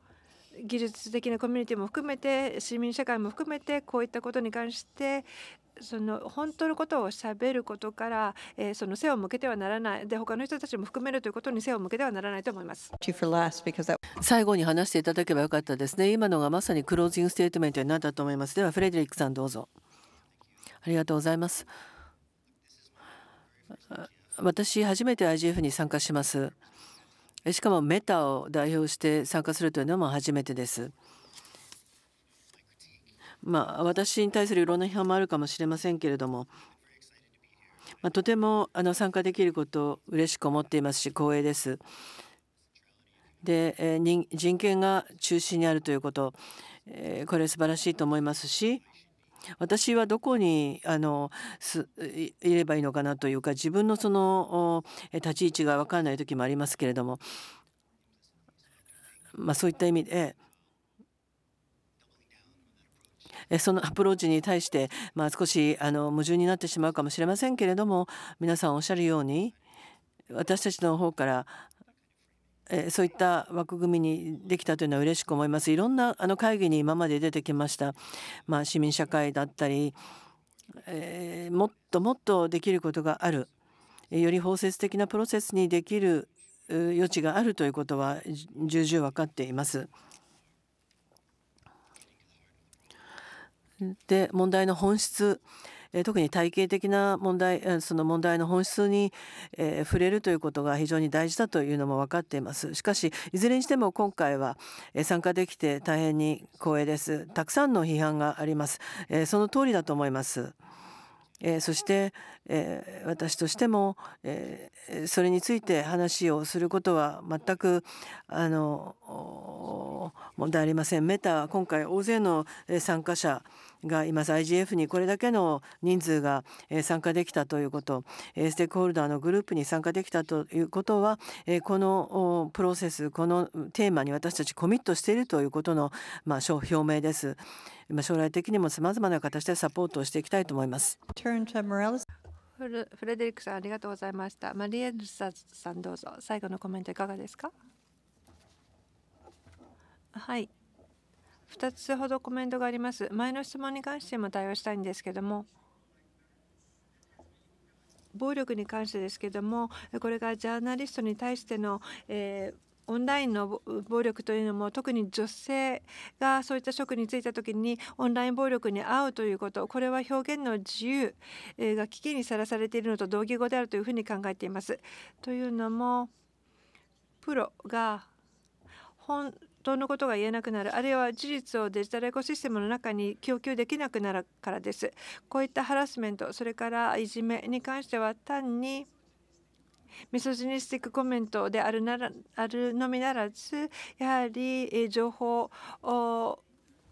技術的なコミュニティも含めて市民社会も含めてこういったことに関してその本当のことをしゃべることから、えー、その背を向けてはならないで他の人たちも含めるということに背を向けてはならないと思います最後に話していただけばよかったですね今のがまさにクロージングステートメントになったと思いますではフレデリックさんどうぞありがとうございます私初めて IGF に参加しますしかもメタを代表して参加するというのも初めてです。まあ、私に対するいろんな批判もあるかもしれませんけれども、まあ、とてもあの参加できることを嬉しく思っていますし光栄です。で、え人権が中心にあるということ、えこれ素晴らしいと思いますし私はどこにあのいればいいのかなというか自分のその立ち位置が分からない時もありますけれども、まあ、そういった意味でそのアプローチに対して、まあ、少しあの矛盾になってしまうかもしれませんけれども皆さんおっしゃるように私たちの方からえそういった枠組みにできたというのは嬉しく思います。いろんなあの会議に今まで出てきました。まあ、市民社会だったり、えー、もっともっとできることがある。より包摂的なプロセスにできる余地があるということは重々分かっています。で問題の本質え特に体系的な問題その問題の本質に、え触れるということが非常に大事だというのも分かっていますしかしいずれにしても今回は参加できて大変に光栄ですたくさんの批判があります、えその通りだと思います。えそして、え私としても、えそれについて話をすることは全くあの問題ありません。メタは今回大勢の参加者が今 IGF にこれだけの人数が参加できたということステークホルダーのグループに参加できたということはこのプロセスこのテーマに私たちコミットしているということの、まあ、表明です。将来的にもさまざまな形でサポートをしていきたいと思います。フレデリックさんありがとうございました。マリエルサさんどうぞ最後のコメントいかがですか。はい、2つほどコメントがあります。前の質問に関しても対応したいんですけども、暴力に関してですけども、これがジャーナリストに対しての、えーオンラインの暴力というのも特に女性がそういった職に就いた時にオンライン暴力に遭うということこれは表現の自由が危機にさらされているのと同義語であるというふうに考えています。というのもプロが本当のことが言えなくなるあるいは事実をデジタルエコシステムの中に供給できなくなるからですこういったハラスメントそれからいじめに関しては単にミソジニスティックコメントであるならあるのみならずやはり情報を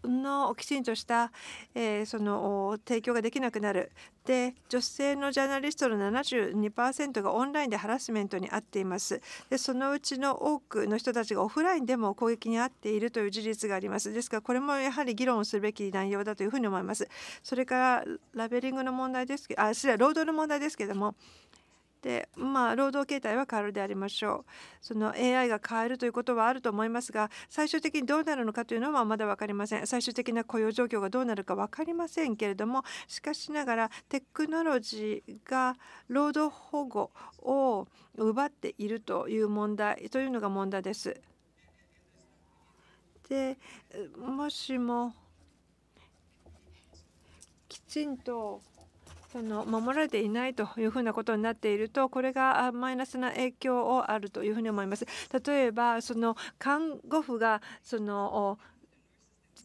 のきちんとした、えー、その提供ができなくなるで女性のジャーナリストの72%がオンラインでハラスメントに遭っていますでそのうちの多くの人たちがオフラインでも攻撃に遭っているという事実がありますですからこれもやはり議論をするべき内容だというふうに思いますそれからラベリングの問題ですあそれは労働の問題ですけどもでまあ労働形態は変わるでありましょうその AI が変えるということはあると思いますが最終的にどうなるのかというのはまだ分かりません最終的な雇用状況がどうなるか分かりませんけれどもしかしながらテクノロジーが労働保護を奪っているという問題というのが問題です。でもしもきちんとその守られていないというふうなことになっているとこれがマイナスな影響をあるというふうに思います。例えばその看護婦がその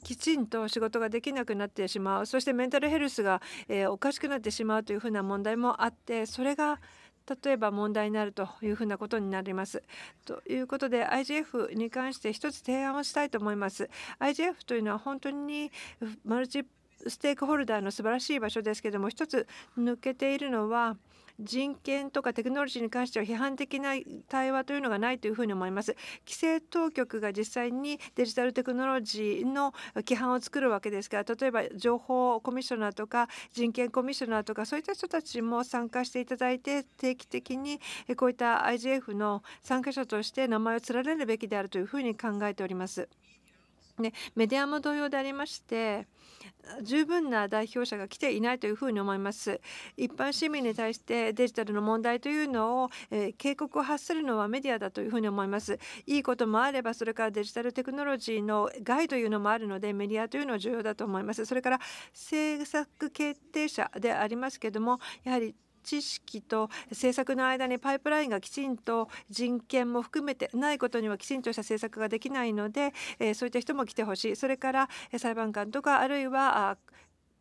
きちんと仕事ができなくなってしまうそしてメンタルヘルスが、えおかしくなってしまうというふうな問題もあってそれが例えば問題になるというふうなことになります。ということで IGF に関して一つ提案をしたいと思います。IGF というのは本当にマルチステークホルダーの素晴らしい場所ですけども一つ抜けているのは人権とかテクノロジーに関しては批判的な対話というのがないというふうに思います。規制当局が実際にデジタルテクノロジーの規範を作るわけですから例えば情報コミッショナーとか人権コミッショナーとかそういった人たちも参加していただいて定期的にこういった IGF の参加者として名前を連ねるべきであるというふうに考えております。ね、メディアも同様でありまして十分な代表者が来ていないというふうに思います一般市民に対してデジタルの問題というのを、えー、警告を発するのはメディアだというふうに思いますいいこともあればそれからデジタルテクノロジーの害というのもあるのでメディアというのは重要だと思いますそれから政策決定者でありますけどもやはり知識と政策の間にパイプラインがきちんと人権も含めてないことにはきちんとした政策ができないのでそういった人も来てほしいそれから裁判官とかあるいは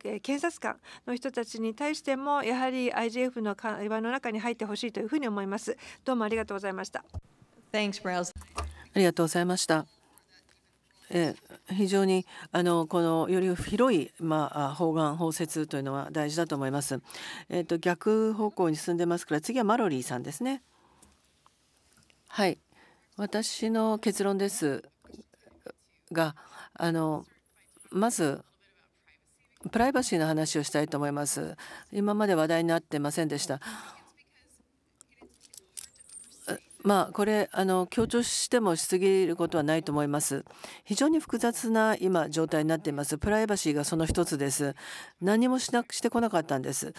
検察官の人たちに対してもやはり IGF の会話の中に入ってほしいというふうに思います。どうもありがとうございました。Thanks, ありがとうございました。え非常にあのこのより広い、まあ、法案包摂というのは大事だと思います。えっと逆方向に進んでますから次はマロリーさんですね。はい私の結論ですがあのまずプライバシーの話をしたいと思います。今まで話題になってませんでした。まあ、これあの強調してもしすぎることはないと思います。非常に複雑な今状態になっています。プライバシーがその一つです。何もしなくしてこなかったんです。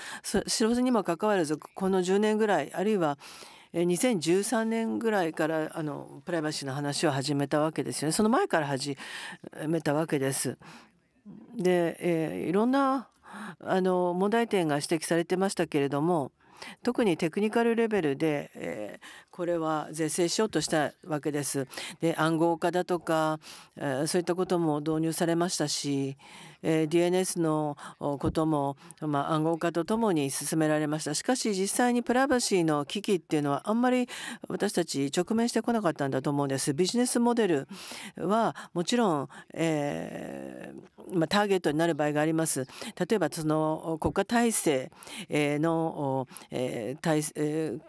知らずにもかかわらずこの10年ぐらいあるいは2013年ぐらいからあのプライバシーの話を始めたわけですよね。その前から始めたわけです。で、えー、いろんなあの問題点が指摘されてましたけれども。特にテクニカルレベルで、えー、これは是正しようとしたわけです。で暗号化だとか、えー、そういったことも導入されましたし。えー、DNS のことも、まあ、暗号化とともに進められましたしかし実際にプライバシーの危機っていうのはあんまり私たち直面してこなかったんだと思うんですビジネスモデルはもちろん、えー、まあ、ターゲットになる場合があります例えばその国家体制の、えー、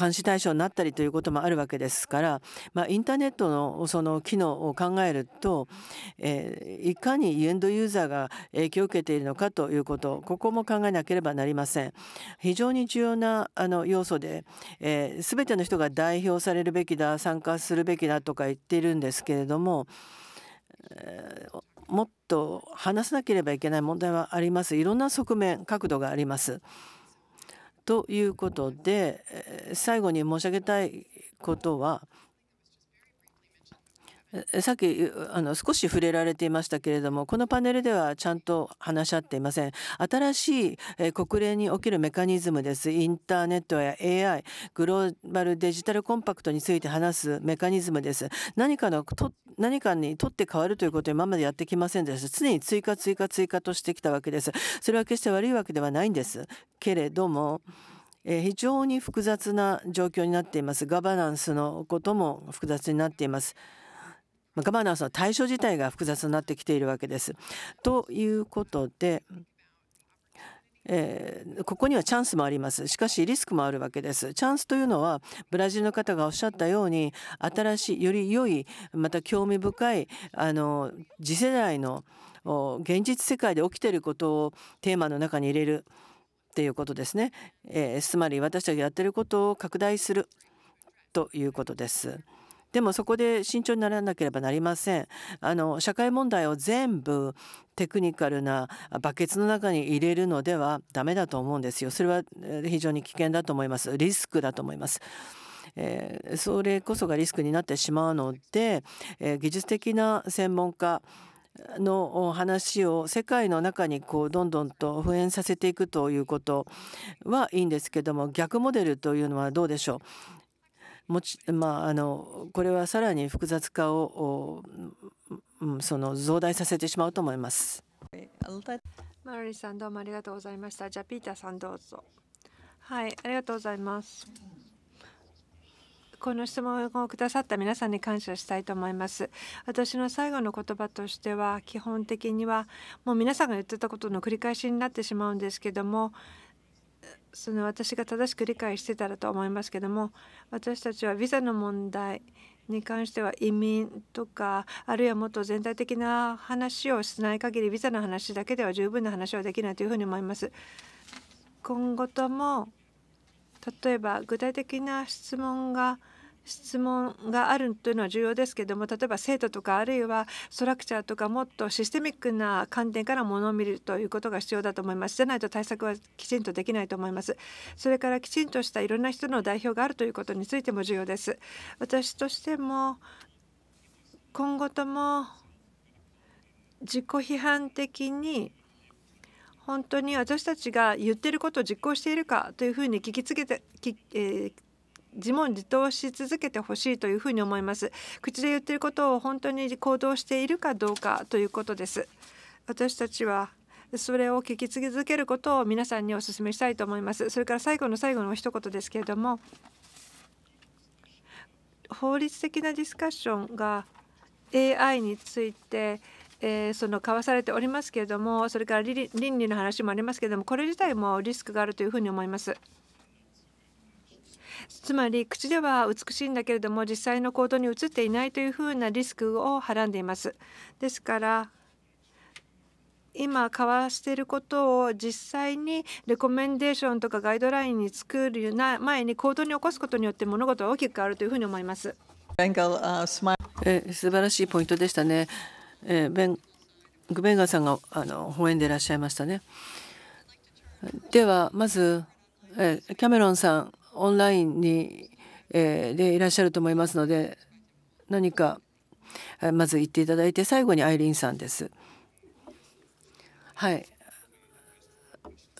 監視対象になったりということもあるわけですから、まあ、インターネットのその機能を考えると、えいかにエンドユーザーがが影響を受けているのかということここも考えなければなりません非常に重要なあの要素で、えー、全ての人が代表されるべきだ参加するべきだとか言っているんですけれども、えー、もっと話さなければいけない問題はありますいろんな側面角度があります。ということで最後に申し上げたいことはさっきあの少し触れられていましたけれどもこのパネルではちゃんと話し合っていません新しい国連におけるメカニズムですインターネットや AI グローバルデジタルコンパクトについて話すメカニズムです何かのと何かにって変わるということを今までやってきませんでした常に追加追加追加としてきたわけですそれは決して悪いわけではないんですけれども非常に複雑な状況になっていますガバナンスのことも複雑になっています。ガバナンスの対象自体が複雑になってきているわけです。ということで、えー、ここにはチャンスもありますしかしリスクもあるわけですチャンスというのはブラジルの方がおっしゃったように新しいより良いまた興味深いあの次世代の現実世界で起きていることをテーマの中に入れるっていうことですね、えー、つまり私たちがやってることを拡大するということです。でもそこで慎重にならなければなりません。あの社会問題を全部テクニカルなバケツの中に入れるのではダメだと思うんですよ。それは非常に危険だと思います。リスクだと思います。えー、それこそがリスクになってしまうので、えー、技術的な専門家の話を世界の中にこうどんどんと普遍させていくということはいいんですけども逆モデルというのはどうでしょうもちまあ、あのこれはさらに複雑化を、うん、その増大させてしまうと思います。マロリさんどうもありがとうございました。じゃあピーターさんどうぞ。はい、ありがとうございます。この質問をくださった皆さんに感謝したいと思います。私の最後の言葉としては基本的にはもう皆さんが言ってたことの繰り返しになってしまうんですけどもその私が正しく理解してたらと思いますけども私たちはビザの問題に関しては移民とかあるいはもっと全体的な話をしない限りビザの話だけでは十分な話はできないというふうに思います。今後とも例えば具体的な質問が質問があるというのは重要ですけども例えば生徒とかあるいはストラクチャーとかもっとシステミックな観点から物を見るということが必要だと思いますじゃないと対策はきちんとできないと思いますそれからきちんとしたいろんな人の代表があるということについても重要です私としても今後とも自己批判的に本当に私たちが言ってることを実行しているかというふうに聞きつけてき、えー、自問自答し続けてほしいというふうに思います口で言ってることを本当に行動しているかどうかということです私たちはそれを聞き続けることを皆さんにお勧めしたいと思いますそれから最後の最後の一言ですけれども法律的なディスカッションが AI についてえー、その交わされておりますけれどもそれから倫理の話もありますけれどもこれ自体もリスクがあるというふうに思います。つまり口では美しいんだけれども実際の行動に移っていないというふうなリスクをはらんでいます。ですから今交わしていることを実際にレコメンデーションとかガイドラインに作るな前に行動に起こすことによって物事は大きく変わるというふうに思います。え素晴らしいポイントでしたね。えベングベンガーさんがあの講演でいらっしゃいましたね。ではまず、えキャメロンさんオンラインに、えー、でいらっしゃると思いますので何かまず言っていただいて最後にアイリンさんです。はい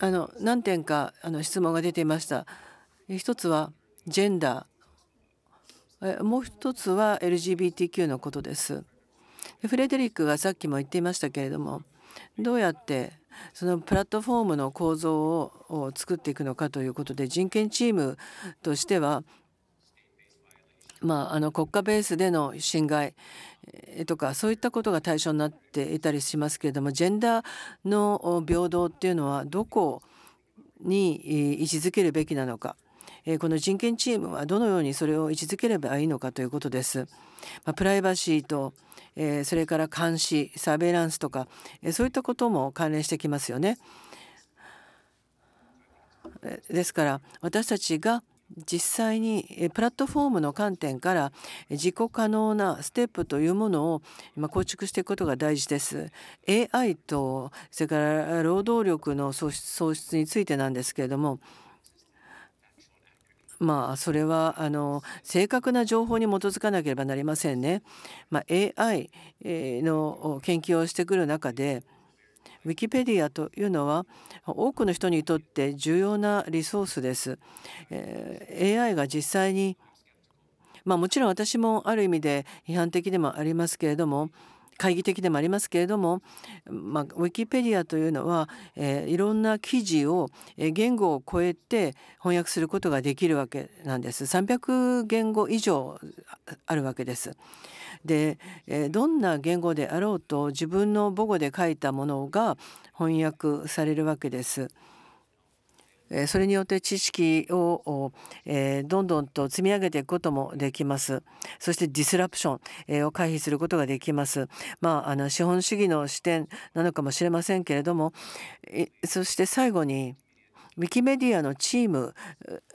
あの何点かあの質問が出ていました。一つはジェンダーえもう一つは LGBTQ のことです。フレデリックがさっきも言っていましたけれどもどうやってそのプラットフォームの構造を作っていくのかということで人権チームとしてはまあ、あの国家ベースでの侵害とかそういったことが対象になっていたりしますけれどもジェンダーの平等っていうのはどこに位置づけるべきなのかこの人権チームはどのようにそれを位置づければいいのかということです。まプライバシーとえー、それから監視サーベイランスとか、えそういったことも関連してきますよね。ですから私たちが実際にプラットフォームの観点から自己可能なステップというものを今構築していくことが大事です。AI とそれから労働力の創出についてなんですけれどもまあ、それはあの正確な情報に基づかなければなりませんね。まあ、AI の研究をしてくる中でウィキペディアというのは多くの人にとって重要なリソースです。え AI が実際にまあ、もちろん私もある意味で批判的でもありますけれども懐疑的でもありますけれども、まあ、ウィキペディアというのは、えー、いろんな記事を、えー、言語を超えて翻訳することができるわけなんです。300言語以上あるわけです。で、えー、どんな言語であろうと自分の母語で書いたものが翻訳されるわけです。それによって知識をどんどんと積み上げていくこともできますそしてディスラプションを回避することができますまああの資本主義の視点なのかもしれませんけれどもそして最後にウィキメディアのチーム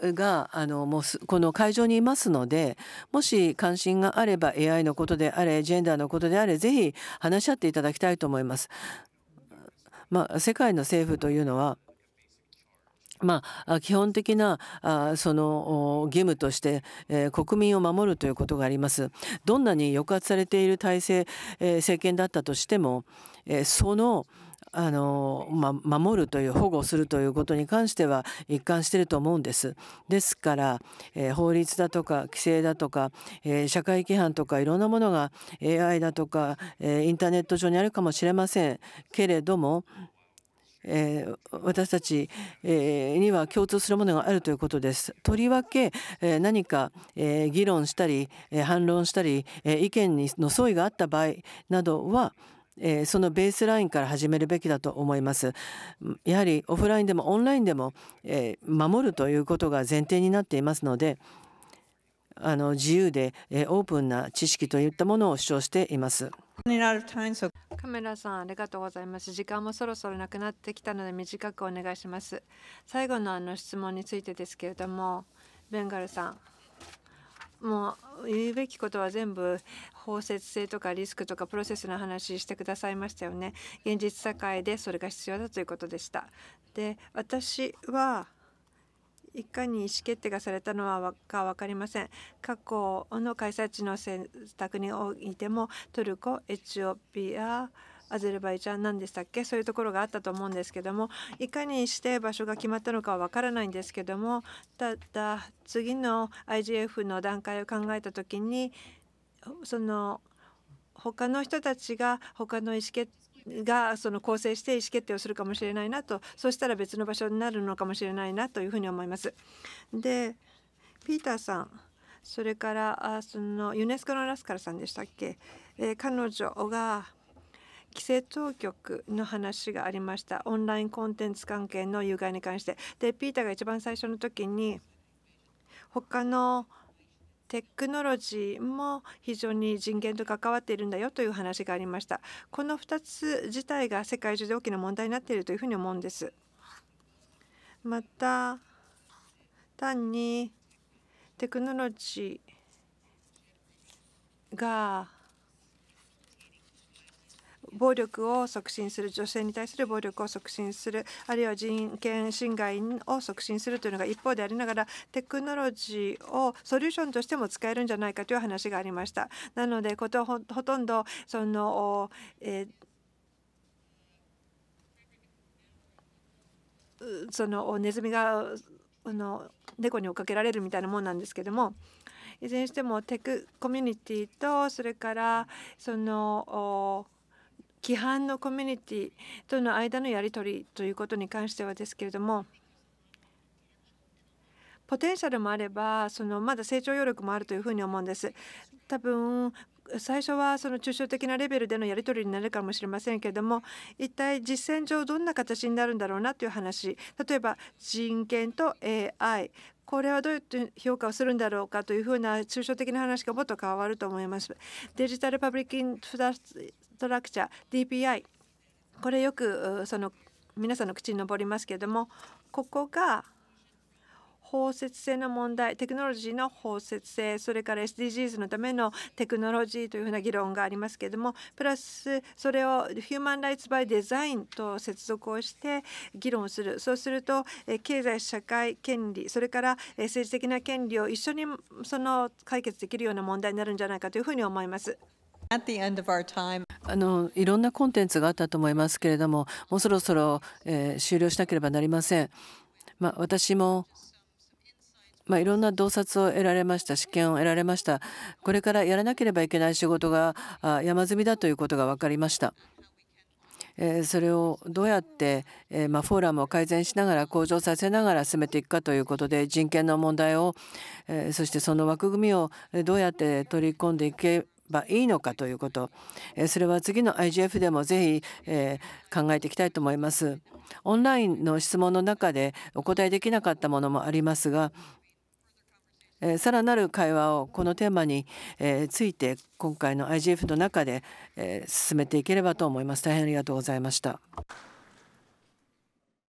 があのもうこの会場にいますのでもし関心があれば AI のことであれジェンダーのことであれぜひ話し合っていただきたいと思います。まあ、世界の政府というのはまあ、基本的なその義務として、えー、国民を守るということがあります。どんなに抑圧されている体制、えー、政権だったとしても、えー、そのあの、ま、守るという保護するということに関しては一貫してると思うんです。ですから、えー、法律だとか規制だとか、えー、社会規範とかいろんなものが AI だとか、えー、インターネット上にあるかもしれませんけれどもえー、私たち、えー、には共通するものがあるということです。とりわけ、えー、何か、え議論したり、え反論したり、え意見にの相違があった場合などは、えそのベースラインから始めるべきだと思います。やはりオフラインでもオンラインでも、え守るということが前提になっていますので、あの自由でオープンな知識といったものを主張しています。カメラさんありがとうございます。時間もそろそろなくなってきたので短くお願いします。最後のあの質問についてですけれども、ベンガルさん。もう言うべきことは全部包摂性とかリスクとかプロセスの話してくださいましたよね現実社会でそれが必要だということでしたで私はいかに意思決定がされたのはか分かりません過去の開催地の選択においてもトルコエチオピアアゼルバイジャンなんでしたっけそういうところがあったと思うんですけどもいかにして場所が決まったのかは分からないんですけどもただ次の IGF の段階を考えた時にその他の人たちが他の意思決がその構成して意思決定をするかもしれないなとそうしたら別の場所になるのかもしれないなというふうに思います。でピーターさんそれからあそのユネスコのラスカルさんでしたっけ、えー、彼女が規制当局の話がありましたオンラインコンテンツ関係の有害に関してでピーターが一番最初の時に他のテクノロジーも非常に人権と関わっているんだよという話がありましたこの2つ自体が世界中で大きな問題になっているというふうに思うんですまた単にテクノロジーが暴力を促進する女性に対する暴力を促進するあるいは人権侵害を促進するというのが一方でありながらテクノロジーをソリューションとしても使えるんじゃないかという話がありました。なのでことほとんどその、えーそのネズミがあの猫に追っかけられるみたいなもんなんですけどもいずれにしてもテクコミュニティとそれからその規範のコミュニティとの間のやり取りということに関してはですけれどもポテンシャルもあればそのまだ成長余力もあるというふうに思うんです。多分最初はその抽象的なレベルでのやり取りになるかもしれませんけれども一体実践上どんな形になるんだろうなという話例えば人権と AI これはどういう評価をするんだろうかというふうな抽象的な話がもっと変わると思います。デジタルパブリックインフラトラクチャー DPI これよくその皆さんの口に上りますけれどもここが包摂性の問題テクノロジーの包摂性それから SDGs のためのテクノロジーというふうな議論がありますけれどもプラスそれをヒューマン・ライツ・バイ・デザインと接続をして議論するそうすると経済社会権利それから政治的な権利を一緒にその解決できるような問題になるんじゃないかというふうに思います。あのいろんなコンテンツがあったと思いますけれどももうそろそろ、えー、終了しなければなりません。まあ、私もまあ、いろんな洞察を得られました試験を得られましたこれからやらなければいけない仕事が山積みだということが分かりました。それをどうやって、まあ、フォーラムを改善しながら向上させながら進めていくかということで人権の問題をそしてその枠組みをどうやって取り込んでいけばいいのかということそれは次の IGF でもぜひ、え考えていきたいと思います。オンラインの質問の中でお答えできなかったものもありますがさらなる会話をこのテーマについて今回の IGF の中で進めていければと思います。大変ありがとうございました。